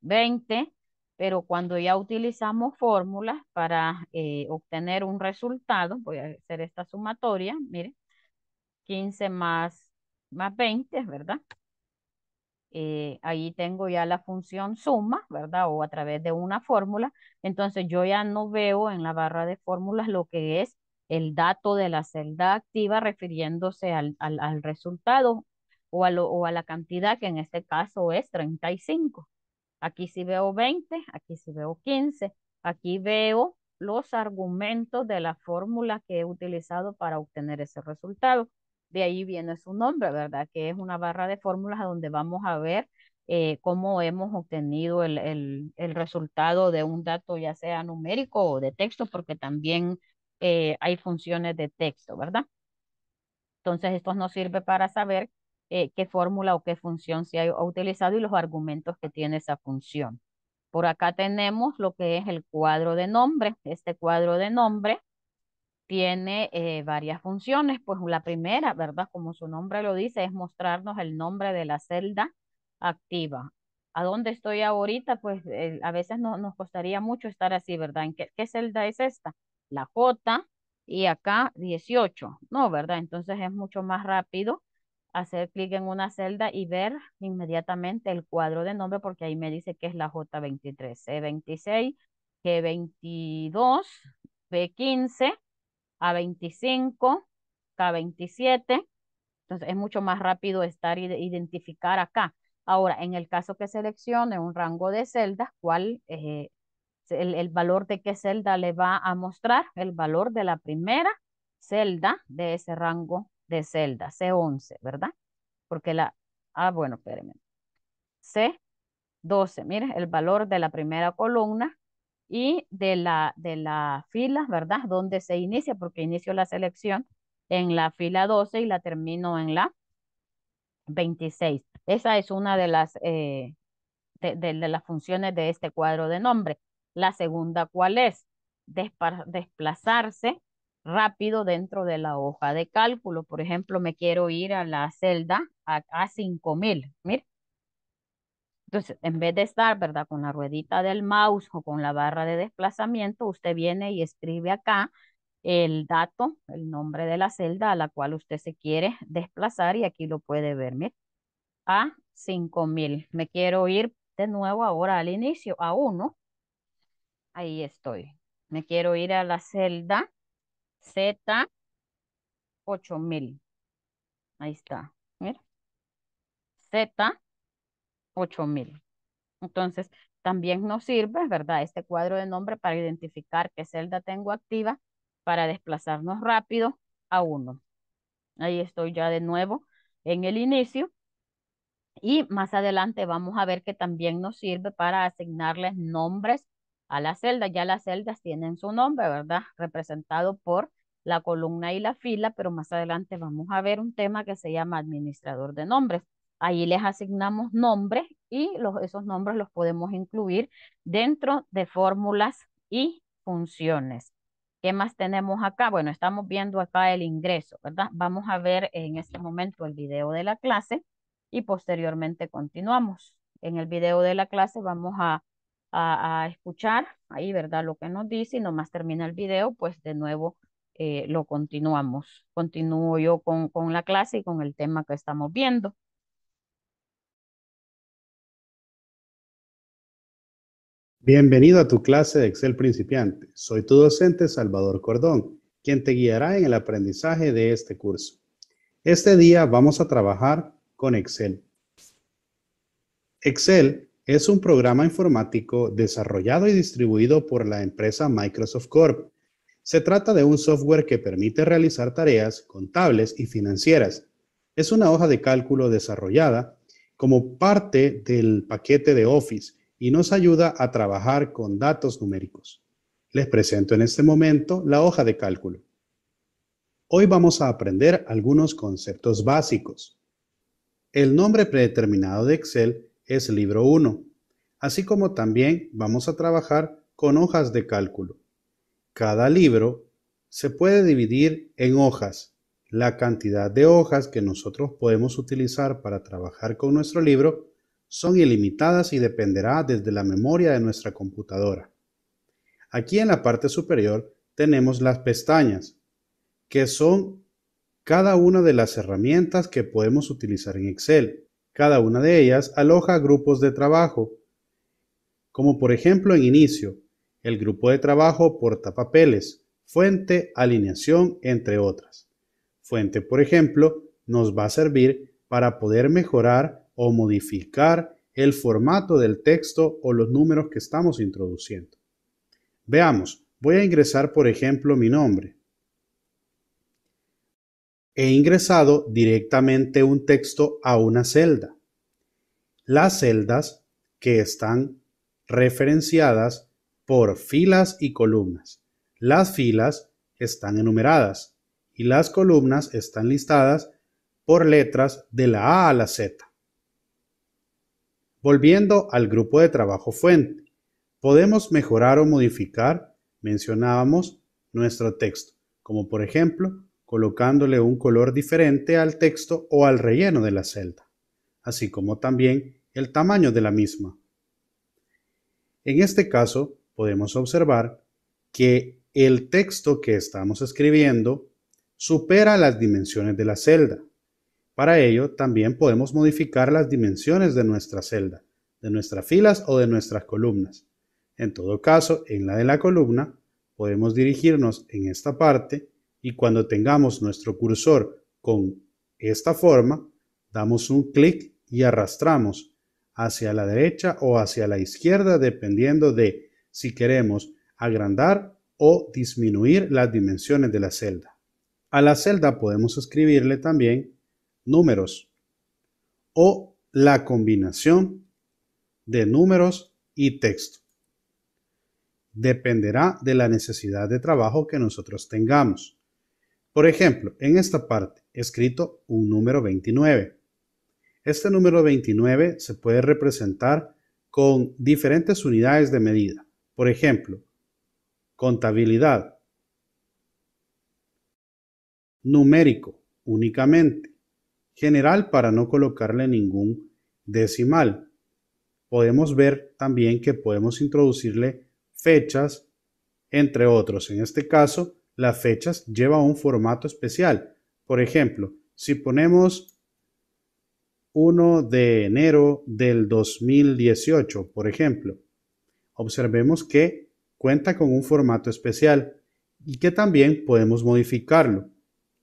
20, pero cuando ya utilizamos fórmulas para eh, obtener un resultado, voy a hacer esta sumatoria, miren, 15 más, más 20, ¿verdad? Eh, ahí tengo ya la función suma, ¿verdad? O a través de una fórmula. Entonces yo ya no veo en la barra de fórmulas lo que es el dato de la celda activa refiriéndose al, resultado o a, la cantidad que en este caso es 35. Aquí sí veo 20, aquí sí veo 15, aquí veo los argumentos de la fórmula que he utilizado para obtener ese resultado. De ahí viene su nombre, ¿verdad? Que es una barra de fórmulas donde vamos a ver eh, cómo hemos obtenido el, el, resultado de un dato, ya sea numérico o de texto, porque también eh, hay funciones de texto, ¿verdad? Entonces, esto nos sirve para saber eh, qué fórmula o qué función se ha utilizado y los argumentos que tiene esa función. Por acá tenemos lo que es el cuadro de nombre. Este cuadro de nombre tiene eh, varias funciones. Pues la primera, ¿verdad? Como su nombre lo dice, es mostrarnos el nombre de la celda activa. ¿A dónde estoy ahorita? Pues a veces no, nos costaría mucho estar así, ¿verdad? ¿En qué celda es esta? la J y acá 18. No, ¿verdad? Entonces es mucho más rápido hacer clic en una celda y ver inmediatamente el cuadro de nombre porque ahí me dice que es la J23, C26, G22, B15, A25, K27. Entonces es mucho más rápido estar y identificar acá. Ahora, en el caso que seleccione un rango de celdas, ¿cuál eh, el, valor de qué celda le va a mostrar, el valor de la primera celda de ese rango de celda, C11, ¿verdad? Porque la, ah, bueno, espérenme, C12, mire, el valor de la primera columna y de la, de la fila, ¿verdad? Donde se inicia, porque inicio la selección en la fila 12 y la termino en la 26. Esa es una de las, eh, de, de las funciones de este cuadro de nombre. La segunda, ¿cuál es? desplazarse rápido dentro de la hoja de cálculo. Por ejemplo, me quiero ir a la celda a, 5000. Mire. Entonces, en vez de estar, ¿verdad? Con la ruedita del mouse o con la barra de desplazamiento, usted viene y escribe acá el dato, el nombre de la celda a la cual usted se quiere desplazar y aquí lo puede ver, mire. A 5000. Me quiero ir de nuevo ahora al inicio, a uno Ahí estoy. Me quiero ir a la celda Z8000. Ahí está. Mira. Z8000. Entonces, también nos sirve, ¿verdad? Este cuadro de nombre para identificar qué celda tengo activa para desplazarnos rápido a uno. Ahí estoy ya de nuevo en el inicio. Y más adelante vamos a ver que también nos sirve para asignarles nombres a la celda, Ya las celdas tienen su nombre, ¿verdad? Representado por la columna y la fila, pero más adelante vamos a ver un tema que se llama administrador de nombres. ahí les asignamos nombres y los, esos nombres los podemos incluir dentro de fórmulas y funciones. ¿Qué más tenemos acá? Bueno, estamos viendo acá el ingreso, ¿verdad? Vamos a ver en este momento el video de la clase y posteriormente continuamos. En el video de la clase vamos a a, escuchar ahí, ¿verdad? Lo que nos dice y nomás termina el video, pues de nuevo eh, lo continuamos. Continúo yo con, con la clase y con el tema que estamos viendo. Bienvenido a tu clase de Excel principiante. Soy tu docente Salvador Cordón, quien te guiará en el aprendizaje de este curso. Este día vamos a trabajar con Excel. Excel es un programa informático desarrollado y distribuido por la empresa Microsoft Corp. Se trata de un software que permite realizar tareas contables y financieras. Es una hoja de cálculo desarrollada como parte del paquete de Office y nos ayuda a trabajar con datos numéricos. Les presento en este momento la hoja de cálculo. Hoy vamos a aprender algunos conceptos básicos. El nombre predeterminado de Excel es libro 1, así como también vamos a trabajar con hojas de cálculo. Cada libro se puede dividir en hojas. La cantidad de hojas que nosotros podemos utilizar para trabajar con nuestro libro son ilimitadas y dependerá desde la memoria de nuestra computadora. Aquí en la parte superior tenemos las pestañas, que son cada una de las herramientas que podemos utilizar en Excel. Cada una de ellas aloja grupos de trabajo, como por ejemplo en inicio, el grupo de trabajo portapapeles, fuente, alineación, entre otras. Fuente, por ejemplo, nos va a servir para poder mejorar o modificar el formato del texto o los números que estamos introduciendo. Veamos, voy a ingresar por ejemplo mi nombre he ingresado directamente un texto a una celda. Las celdas que están referenciadas por filas y columnas. Las filas están enumeradas y las columnas están listadas por letras de la A a la Z. Volviendo al grupo de trabajo fuente, podemos mejorar o modificar, mencionábamos, nuestro texto, como por ejemplo colocándole un color diferente al texto o al relleno de la celda, así como también el tamaño de la misma. En este caso, podemos observar que el texto que estamos escribiendo supera las dimensiones de la celda. Para ello, también podemos modificar las dimensiones de nuestra celda, de nuestras filas o de nuestras columnas. En todo caso, en la de la columna, podemos dirigirnos en esta parte y cuando tengamos nuestro cursor con esta forma, damos un clic y arrastramos hacia la derecha o hacia la izquierda dependiendo de si queremos agrandar o disminuir las dimensiones de la celda. A la celda podemos escribirle también números o la combinación de números y texto. Dependerá de la necesidad de trabajo que nosotros tengamos. Por ejemplo, en esta parte, escrito un número 29. Este número 29 se puede representar con diferentes unidades de medida. Por ejemplo, contabilidad, numérico únicamente, general para no colocarle ningún decimal. Podemos ver también que podemos introducirle fechas, entre otros. En este caso, las fechas lleva un formato especial. Por ejemplo, si ponemos 1 de enero del 2018, por ejemplo, observemos que cuenta con un formato especial y que también podemos modificarlo.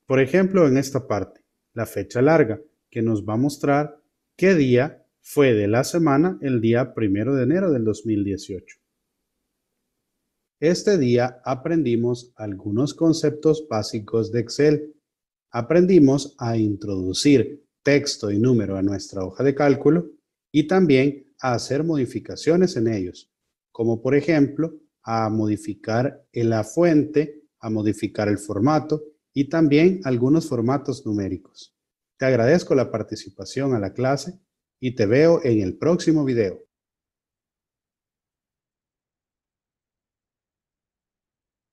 Por ejemplo, en esta parte, la fecha larga, que nos va a mostrar qué día fue de la semana el día primero de enero del 2018. Este día aprendimos algunos conceptos básicos de Excel. Aprendimos a introducir texto y número a nuestra hoja de cálculo y también a hacer modificaciones en ellos, como por ejemplo a modificar la fuente, a modificar el formato y también algunos formatos numéricos. Te agradezco la participación a la clase y te veo en el próximo video.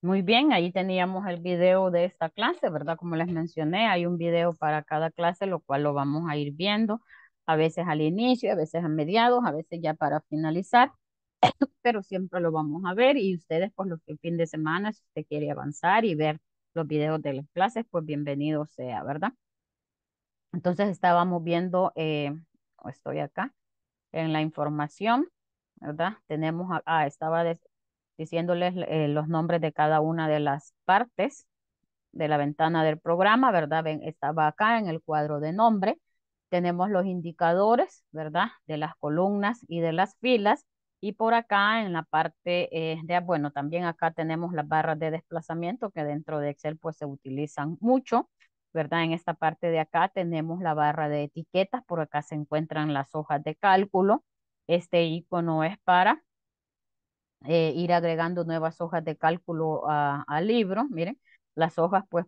Muy bien, ahí teníamos el video de esta clase, ¿verdad? Como les mencioné, hay un video para cada clase, lo cual lo vamos a ir viendo, a veces al inicio, a veces a mediados, a veces ya para finalizar, pero siempre lo vamos a ver y ustedes, por pues, los que fin de semana, si usted quiere avanzar y ver los videos de las clases, pues bienvenido sea, ¿verdad? Entonces estábamos viendo, eh, estoy acá, en la información, ¿verdad? Tenemos, ah, estaba, de, diciéndoles eh, los nombres de cada una de las partes de la ventana del programa, ¿verdad? Ven, estaba acá en el cuadro de nombre. Tenemos los indicadores, ¿verdad? De las columnas y de las filas. Y por acá en la parte eh, de, ah, bueno, también acá tenemos las barras de desplazamiento que dentro de Excel pues se utilizan mucho, ¿verdad? En esta parte de acá tenemos la barra de etiquetas, por acá se encuentran las hojas de cálculo. Este icono es para eh, ir agregando nuevas hojas de cálculo al libro. Miren, las hojas pues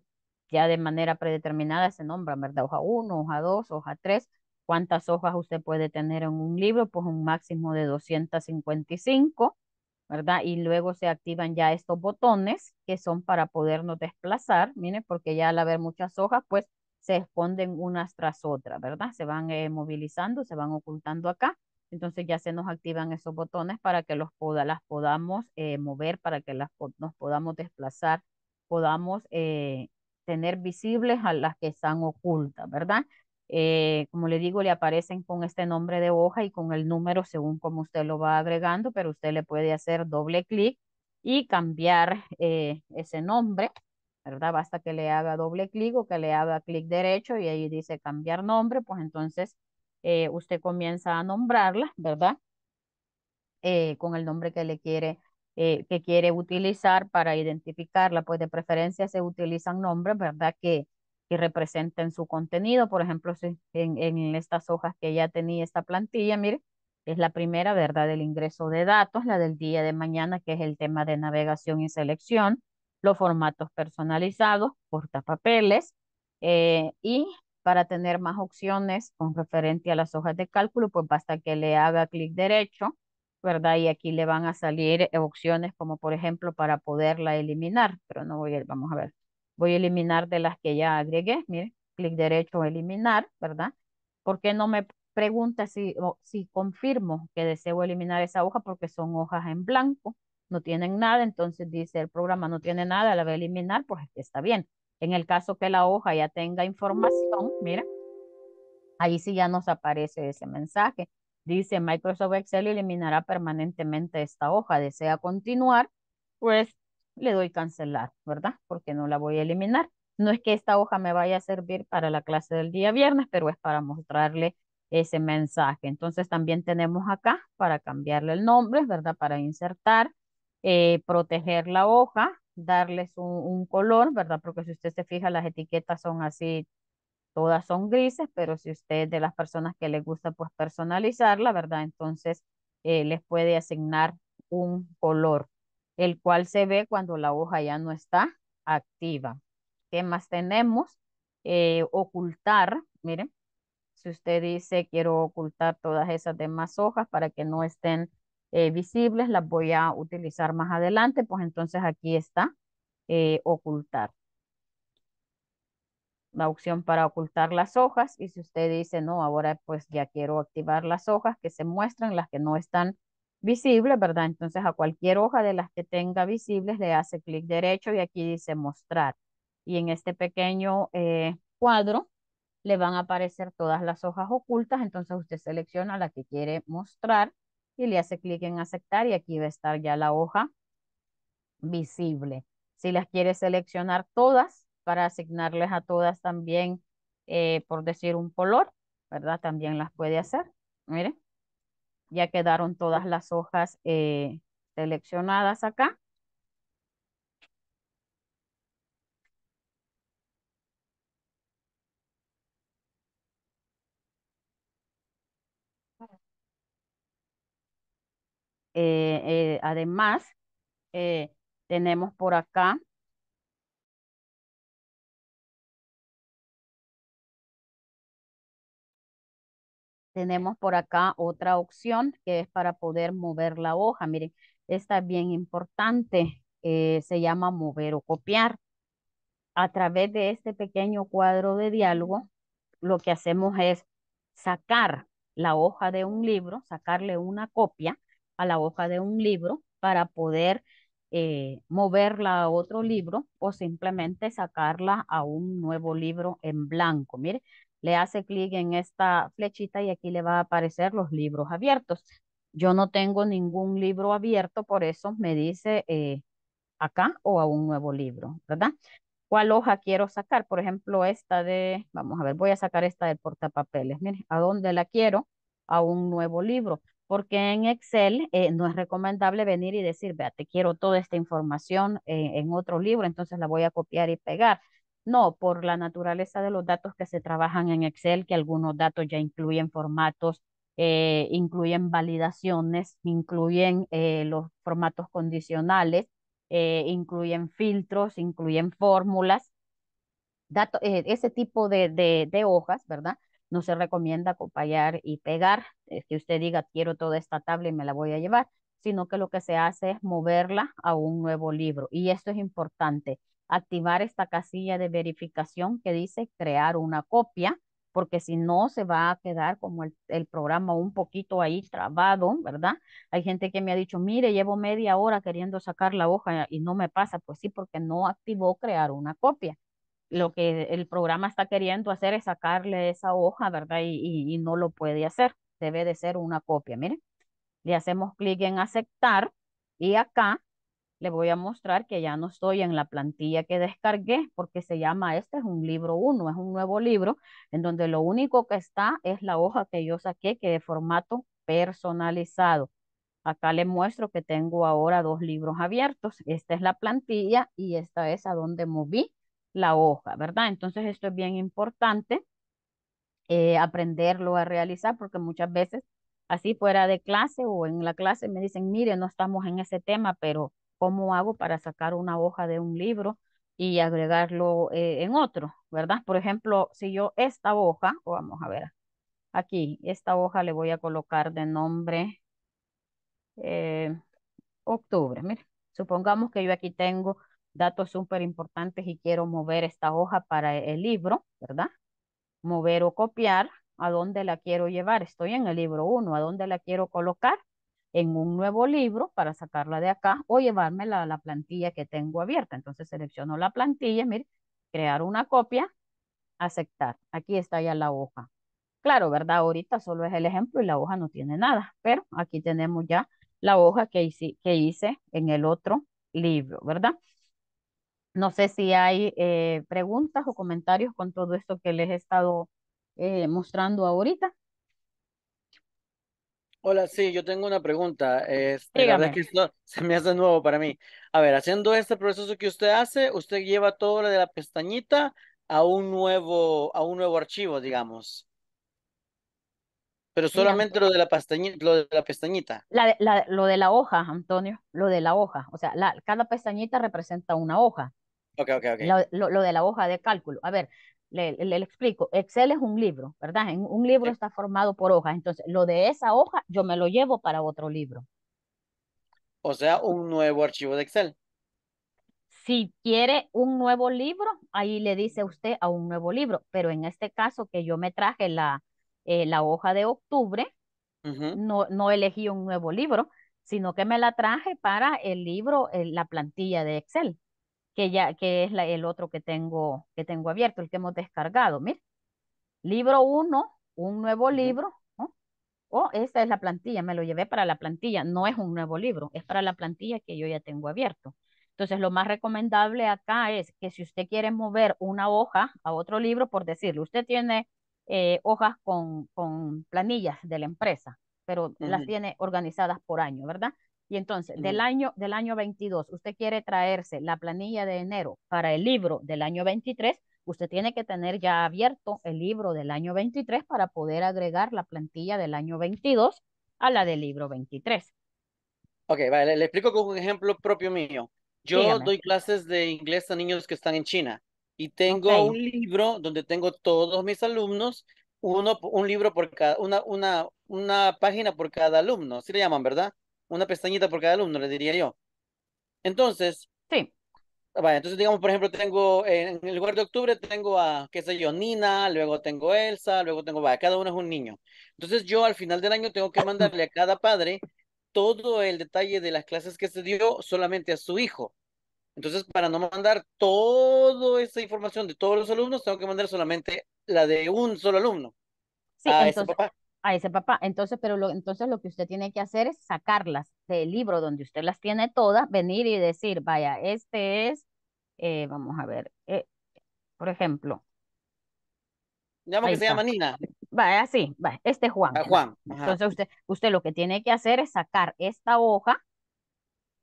ya de manera predeterminada se nombran, ¿verdad? Hoja 1, hoja 2, hoja 3. ¿Cuántas hojas usted puede tener en un libro? Pues un máximo de 255, ¿verdad? Y luego se activan ya estos botones que son para podernos desplazar, miren, porque ya al haber muchas hojas, pues se esconden unas tras otras, ¿verdad? Se van eh, movilizando, se van ocultando acá entonces ya se nos activan esos botones para que los las podamos eh, mover, para que las, nos podamos desplazar, podamos eh, tener visibles a las que están ocultas, ¿verdad? Eh, como le digo, le aparecen con este nombre de hoja y con el número según como usted lo va agregando, pero usted le puede hacer doble clic y cambiar ese nombre, ¿verdad? Basta que le haga doble clic o que le haga clic derecho y ahí dice cambiar nombre, pues entonces eh, usted comienza a nombrarla, ¿verdad? Eh, con el nombre que le quiere, eh, que quiere utilizar para identificarla, pues de preferencia se utilizan nombres, ¿verdad? Que, que representen su contenido, por ejemplo, en, estas hojas que ya tenía esta plantilla, mire, es la primera, ¿verdad? Del ingreso de datos, la del día de mañana, que es el tema de navegación y selección, los formatos personalizados, portapapeles, y para tener más opciones con referente a las hojas de cálculo, pues basta que le haga clic derecho, ¿verdad? Y aquí le van a salir eh, opciones como por ejemplo para poderla eliminar, pero no voy a, vamos a ver, voy a eliminar de las que ya agregué, miren, clic derecho, eliminar, ¿verdad? ¿Por qué no me pregunta si, si confirmo que deseo eliminar esa hoja porque son hojas en blanco, no tienen nada, entonces dice el programa no tiene nada, la voy a eliminar, pues está bien. En el caso que la hoja ya tenga información, mira, ahí sí ya nos aparece ese mensaje. Dice Microsoft Excel eliminará permanentemente esta hoja. ¿Desea continuar? Pues le doy cancelar, ¿verdad? Porque no la voy a eliminar. No es que esta hoja me vaya a servir para la clase del día viernes, pero es para mostrarle ese mensaje. Entonces también tenemos acá para cambiarle el nombre, ¿verdad? Para insertar, eh, proteger la hoja, darles un, color, ¿verdad? Porque si usted se fija, las etiquetas son así, todas son grises, pero si usted es de las personas que les gusta pues personalizarla, ¿verdad? Entonces eh, les puede asignar un color, el cual se ve cuando la hoja ya no está activa. ¿Qué más tenemos? Eh, ocultar, miren, si usted dice quiero ocultar todas esas demás hojas para que no estén eh, visibles, las voy a utilizar más adelante, pues entonces aquí está eh, ocultar. La opción para ocultar las hojas y si usted dice, no, ahora pues ya quiero activar las hojas que se muestran, las que no están visibles, ¿verdad? Entonces a cualquier hoja de las que tenga visibles le hace clic derecho y aquí dice mostrar. Y en este pequeño eh, cuadro le van a aparecer todas las hojas ocultas, entonces usted selecciona la que quiere mostrar y le hace clic en aceptar y aquí va a estar ya la hoja visible. Si las quiere seleccionar todas para asignarles a todas también, eh, por decir un color, ¿verdad? También las puede hacer. Mire, ya quedaron todas las hojas eh, seleccionadas acá. Eh, eh, además, eh, tenemos por acá tenemos por acá otra opción que es para poder mover la hoja. Miren, esta es bien importante, se llama mover o copiar. A través de este pequeño cuadro de diálogo, lo que hacemos es sacar la hoja de un libro, sacarle una copia la hoja de un libro para poder eh, moverla a otro libro o simplemente sacarla a un nuevo libro en blanco. Mire, le hace clic en esta flechita y aquí le va a aparecer los libros abiertos. Yo no tengo ningún libro abierto, por eso me dice eh, acá o a un nuevo libro, ¿verdad? ¿Cuál hoja quiero sacar? Por ejemplo, esta de, vamos a ver, voy a sacar esta del portapapeles. Mire, ¿a dónde la quiero? A un nuevo libro porque en Excel eh, no es recomendable venir y decir, vea, te quiero toda esta información eh, en otro libro, entonces la voy a copiar y pegar. No, por la naturaleza de los datos que se trabajan en Excel, que algunos datos ya incluyen formatos, eh, incluyen validaciones, incluyen los formatos condicionales, incluyen filtros, incluyen fórmulas. ese tipo de, de hojas, ¿verdad? No se recomienda copiar y pegar, eh, que usted diga, quiero toda esta tabla y me la voy a llevar, sino que lo que se hace es moverla a un nuevo libro. Y esto es importante, activar esta casilla de verificación que dice crear una copia, porque si no se va a quedar como el, programa un poquito ahí trabado, ¿verdad? Hay gente que me ha dicho, mire, llevo media hora queriendo sacar la hoja y no me pasa, pues sí, porque no activó crear una copia. Lo que el programa está queriendo hacer es sacarle esa hoja, ¿verdad? y no lo puede hacer debe de ser una copia. Miren, le hacemos clic en aceptar y acá le voy a mostrar que ya no estoy en la plantilla que descargué porque se llama, este es un libro uno es un nuevo libro en donde lo único que está es la hoja que yo saqué que de formato personalizado. Acá le muestro que tengo ahora dos libros abiertos. Esta es la plantilla y esta es a donde moví la hoja, ¿verdad? Entonces esto es bien importante eh, aprenderlo a realizar, porque muchas veces así fuera de clase o en la clase me dicen, mire, no estamos en ese tema, pero ¿cómo hago para sacar una hoja de un libro y agregarlo eh, en otro? ¿Verdad? Por ejemplo, si yo esta hoja, vamos a ver, aquí, esta hoja le voy a colocar de nombre eh, octubre. Mire, supongamos que yo aquí tengo datos súper importantes y quiero mover esta hoja para el libro, ¿verdad? mover o copiar a dónde la quiero llevar. Estoy en el libro 1, a dónde la quiero colocar en un nuevo libro para sacarla de acá o llevármela a la plantilla que tengo abierta. Entonces selecciono la plantilla, mire, crear una copia, aceptar. Aquí está ya la hoja. Claro, ¿verdad? Ahorita solo es el ejemplo y la hoja no tiene nada, pero aquí tenemos ya la hoja que que hice en el otro libro, ¿verdad? No sé si hay eh, preguntas o comentarios con todo esto que les he estado eh, mostrando ahorita. Hola, sí, yo tengo una pregunta. Este, la verdad es que esto se me hace nuevo para mí. A ver, haciendo este proceso que usted hace, usted lleva todo lo de la pestañita a un nuevo, a un nuevo archivo, digamos. Pero solamente lo de la pestañita, lo de la pestañita. lo de la hoja, Antonio, lo de la hoja. O sea, la, cada pestañita representa una hoja. Lo, de la hoja de cálculo. A ver, le, explico. Excel es un libro, ¿verdad? un libro está formado por hojas. Entonces, lo de esa hoja yo me lo llevo para otro libro. O sea, un nuevo archivo de Excel. Si quiere un nuevo libro, ahí le dice usted a un nuevo libro. Pero en este caso que yo me traje la, eh, la hoja de octubre, no, no elegí un nuevo libro, sino que me la traje para el libro, eh, la plantilla de Excel que ya que es el otro que tengo, que tengo abierto, el que hemos descargado. Mira, libro 1, un nuevo libro. Oh, esta es la plantilla, me lo llevé para la plantilla. No es un nuevo libro, es para la plantilla que yo ya tengo abierto. Entonces, lo más recomendable acá es que si usted quiere mover una hoja a otro libro, por decirle, usted tiene eh, hojas con, con, planillas de la empresa, pero las tiene organizadas por año, ¿verdad? Y entonces, del año, del año 22, usted quiere traerse la planilla de enero para el libro del año 23, usted tiene que tener ya abierto el libro del año 23 para poder agregar la plantilla del año 22 a la del libro 23. Ok, vale, le explico con un ejemplo propio mío. Yo doy clases de inglés a niños que están en China y tengo un libro donde tengo todos mis alumnos, uno, un libro por cada, una, una, una página por cada alumno, así le llaman, ¿verdad? una pestañita por cada alumno, le diría yo. Entonces, sí. entonces digamos, por ejemplo, tengo eh, en el lugar de octubre tengo a, qué sé yo, Nina, luego tengo Elsa, luego tengo, vaya, cada uno es un niño. Entonces yo al final del año tengo que mandarle a cada padre todo el detalle de las clases que se dio solamente a su hijo. Entonces, para no mandar toda esa información de todos los alumnos, tengo que mandar solamente la de un solo alumno. Sí, a ese papá a ese papá. Entonces, pero lo, entonces lo que usted tiene que hacer es sacarlas del libro donde usted las tiene todas, venir y decir, vaya, este es, eh, vamos a ver, eh, por ejemplo. Llamo que se llama Nina. Vaya, sí, vaya, este es Juan. Ah, Juan. Entonces usted, usted lo que tiene que hacer es sacar esta hoja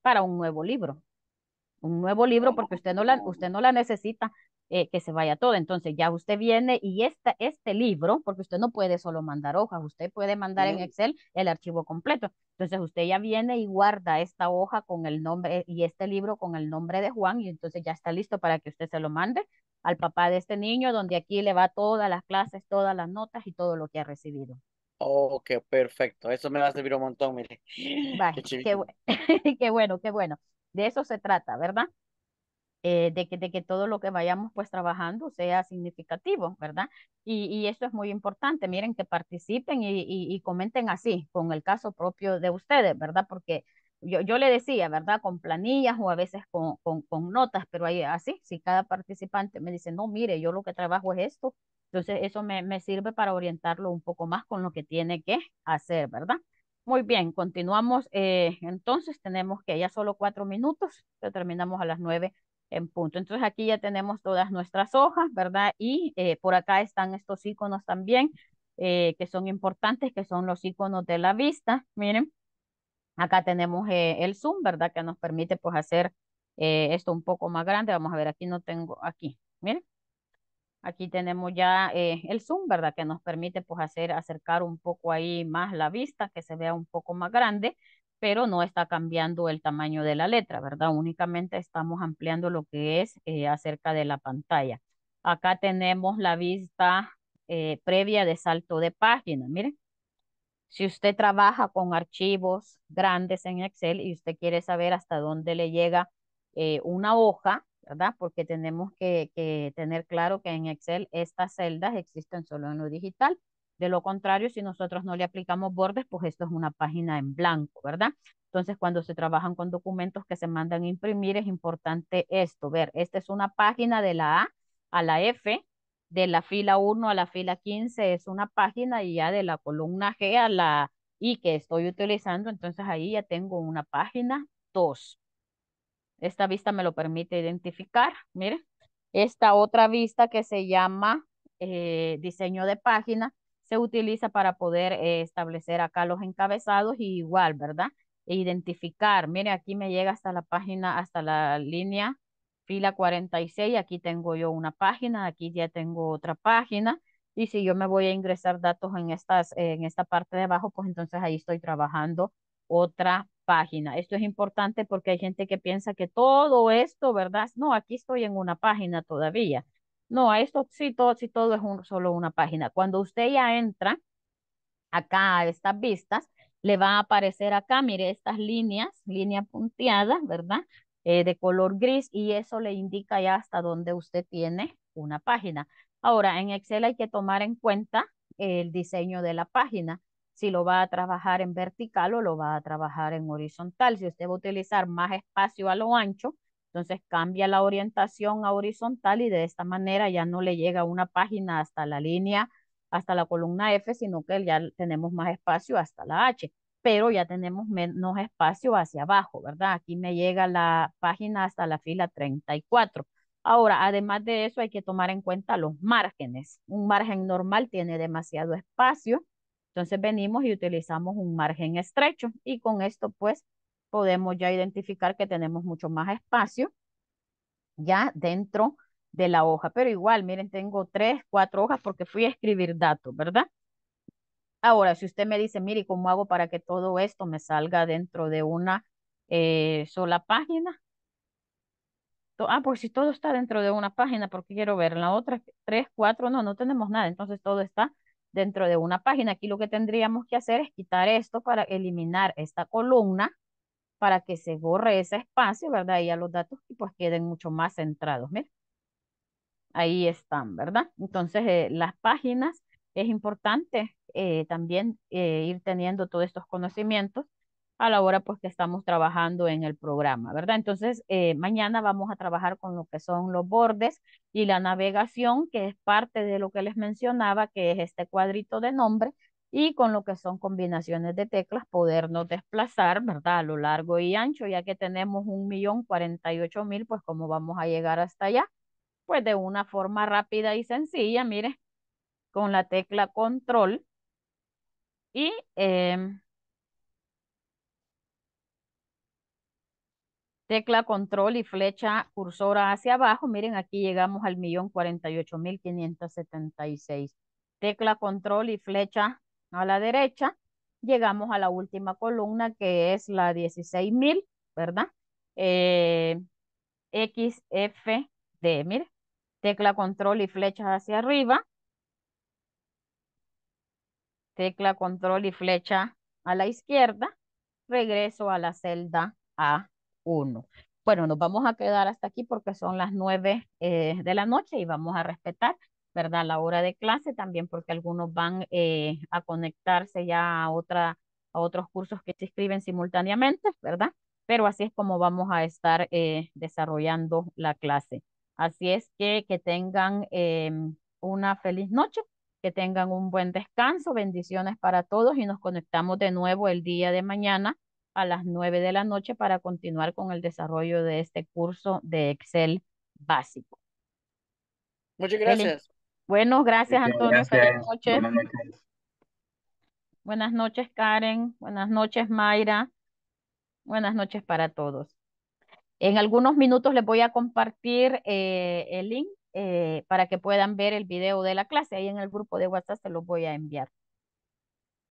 para un nuevo libro. Un nuevo libro porque usted no la, usted no la necesita eh, que se vaya todo. Entonces ya usted viene y esta, este libro, porque usted no puede solo mandar hojas, usted puede mandar en Excel el archivo completo. Entonces usted ya viene y guarda esta hoja con el nombre y este libro con el nombre de Juan y entonces ya está listo para que usted se lo mande al papá de este niño, donde aquí le va todas las clases, todas las notas y todo lo que ha recibido. Ok, oh, perfecto. Eso me va a servir un montón, mire. qué bueno, qué bueno. De eso se trata, ¿verdad? Eh, de, que, de que todo lo que vayamos pues trabajando sea significativo, ¿verdad? Y, y esto es muy importante, miren que participen y, y, comenten así, con el caso propio de ustedes, ¿verdad? Porque yo, yo le decía, ¿verdad? Con planillas o a veces con, con, notas, pero ahí así, si cada participante me dice, no, mire, yo lo que trabajo es esto, entonces eso me, me sirve para orientarlo un poco más con lo que tiene que hacer, ¿verdad? Muy bien, continuamos. Eh, entonces tenemos que ya solo cuatro minutos, terminamos a las nueve en punto. Entonces aquí ya tenemos todas nuestras hojas, ¿verdad? Y eh, por acá están estos iconos también, eh, que son importantes, que son los iconos de la vista. Miren, acá tenemos eh, el zoom, ¿verdad? Que nos permite pues hacer esto un poco más grande. Vamos a ver, aquí no tengo, aquí, miren. Aquí tenemos ya el zoom, ¿verdad? Que nos permite pues hacer, acercar un poco ahí más la vista, que se vea un poco más grande pero no está cambiando el tamaño de la letra, ¿verdad? Únicamente estamos ampliando lo que es eh, acerca de la pantalla. Acá tenemos la vista eh, previa de salto de página, miren. Si usted trabaja con archivos grandes en Excel y usted quiere saber hasta dónde le llega eh, una hoja, ¿verdad? Porque tenemos que, que tener claro que en Excel estas celdas existen solo en lo digital de lo contrario, si nosotros no le aplicamos bordes, pues esto es una página en blanco, ¿verdad? Entonces, cuando se trabajan con documentos que se mandan a imprimir, es importante esto, ver, esta es una página de la A a la F, de la fila 1 a la fila 15 es una página y ya de la columna G a la I que estoy utilizando, entonces ahí ya tengo una página 2. Esta vista me lo permite identificar, miren. Esta otra vista que se llama eh, diseño de página, se utiliza para poder eh, establecer acá los encabezados y igual, ¿verdad? E identificar, mire, aquí me llega hasta la página, hasta la línea fila 46, aquí tengo yo una página, aquí ya tengo otra página, y si yo me voy a ingresar datos en, estas, en esta parte de abajo, pues entonces ahí estoy trabajando otra página. Esto es importante porque hay gente que piensa que todo esto, ¿verdad? No, aquí estoy en una página todavía. No, a esto sí todo, todo es solo una página. Cuando usted ya entra acá a estas vistas, le va a aparecer acá, mire, estas líneas, líneas punteadas, ¿verdad? Eh, de color gris y eso le indica ya hasta dónde usted tiene una página. Ahora, en Excel hay que tomar en cuenta el diseño de la página, si lo va a trabajar en vertical o lo va a trabajar en horizontal. Si usted va a utilizar más espacio a lo ancho, entonces cambia la orientación a horizontal y de esta manera ya no le llega una página hasta la línea, hasta la columna F, sino que ya tenemos más espacio hasta la H, pero ya tenemos menos espacio hacia abajo, ¿verdad? Aquí me llega la página hasta la fila 34. Ahora, además de eso, hay que tomar en cuenta los márgenes. Un margen normal tiene demasiado espacio, entonces venimos y utilizamos un margen estrecho y con esto pues podemos ya identificar que tenemos mucho más espacio ya dentro de la hoja. Pero igual, miren, tengo tres, cuatro hojas porque fui a escribir datos, ¿verdad? Ahora, si usted me dice, mire, ¿cómo hago para que todo esto me salga dentro de una eh, sola página? Ah, por pues si todo está dentro de una página, porque quiero ver la otra, tres, cuatro, no, no tenemos nada. Entonces todo está dentro de una página. Aquí lo que tendríamos que hacer es quitar esto para eliminar esta columna para que se borre ese espacio, ¿verdad? Y a los datos pues queden mucho más centrados, ¿ves? Ahí están, ¿verdad? Entonces, eh, las páginas es importante eh, también eh, ir teniendo todos estos conocimientos a la hora pues que estamos trabajando en el programa, ¿verdad? Entonces, mañana vamos a trabajar con lo que son los bordes y la navegación, que es parte de lo que les mencionaba, que es este cuadrito de nombre, y con lo que son combinaciones de teclas podernos desplazar, ¿verdad? A lo largo y ancho, ya que tenemos un millón cuarenta y ocho mil, pues cómo vamos a llegar hasta allá? Pues de una forma rápida y sencilla, miren, con la tecla control y em, tecla control y flecha cursora hacia abajo, miren aquí llegamos al millón cuarenta y ocho mil quinientos setenta y seis tecla control y flecha a la derecha, llegamos a la última columna que es la 16.000, ¿verdad? Eh, XFD, mire, tecla control y flecha hacia arriba, tecla control y flecha a la izquierda, regreso a la celda A1. Bueno, nos vamos a quedar hasta aquí porque son las 9 eh, de la noche y vamos a respetar. ¿verdad? La hora de clase también, porque algunos van eh, a conectarse ya a, otra, a otros cursos que se inscriben simultáneamente, ¿verdad? Pero así es como vamos a estar eh, desarrollando la clase. Así es que que tengan em, una feliz noche, que tengan un buen descanso, bendiciones para todos y nos conectamos de nuevo el día de mañana a las nueve de la noche para continuar con el desarrollo de este curso de Excel básico. Muchas gracias. Bueno, gracias Antonio. Buenas noches. Buenas noches, Karen. Buenas noches, Mayra. Buenas noches para todos. En algunos minutos les voy a compartir eh, el link eh, para que puedan ver el video de la clase. Ahí en el grupo de WhatsApp se los voy a enviar.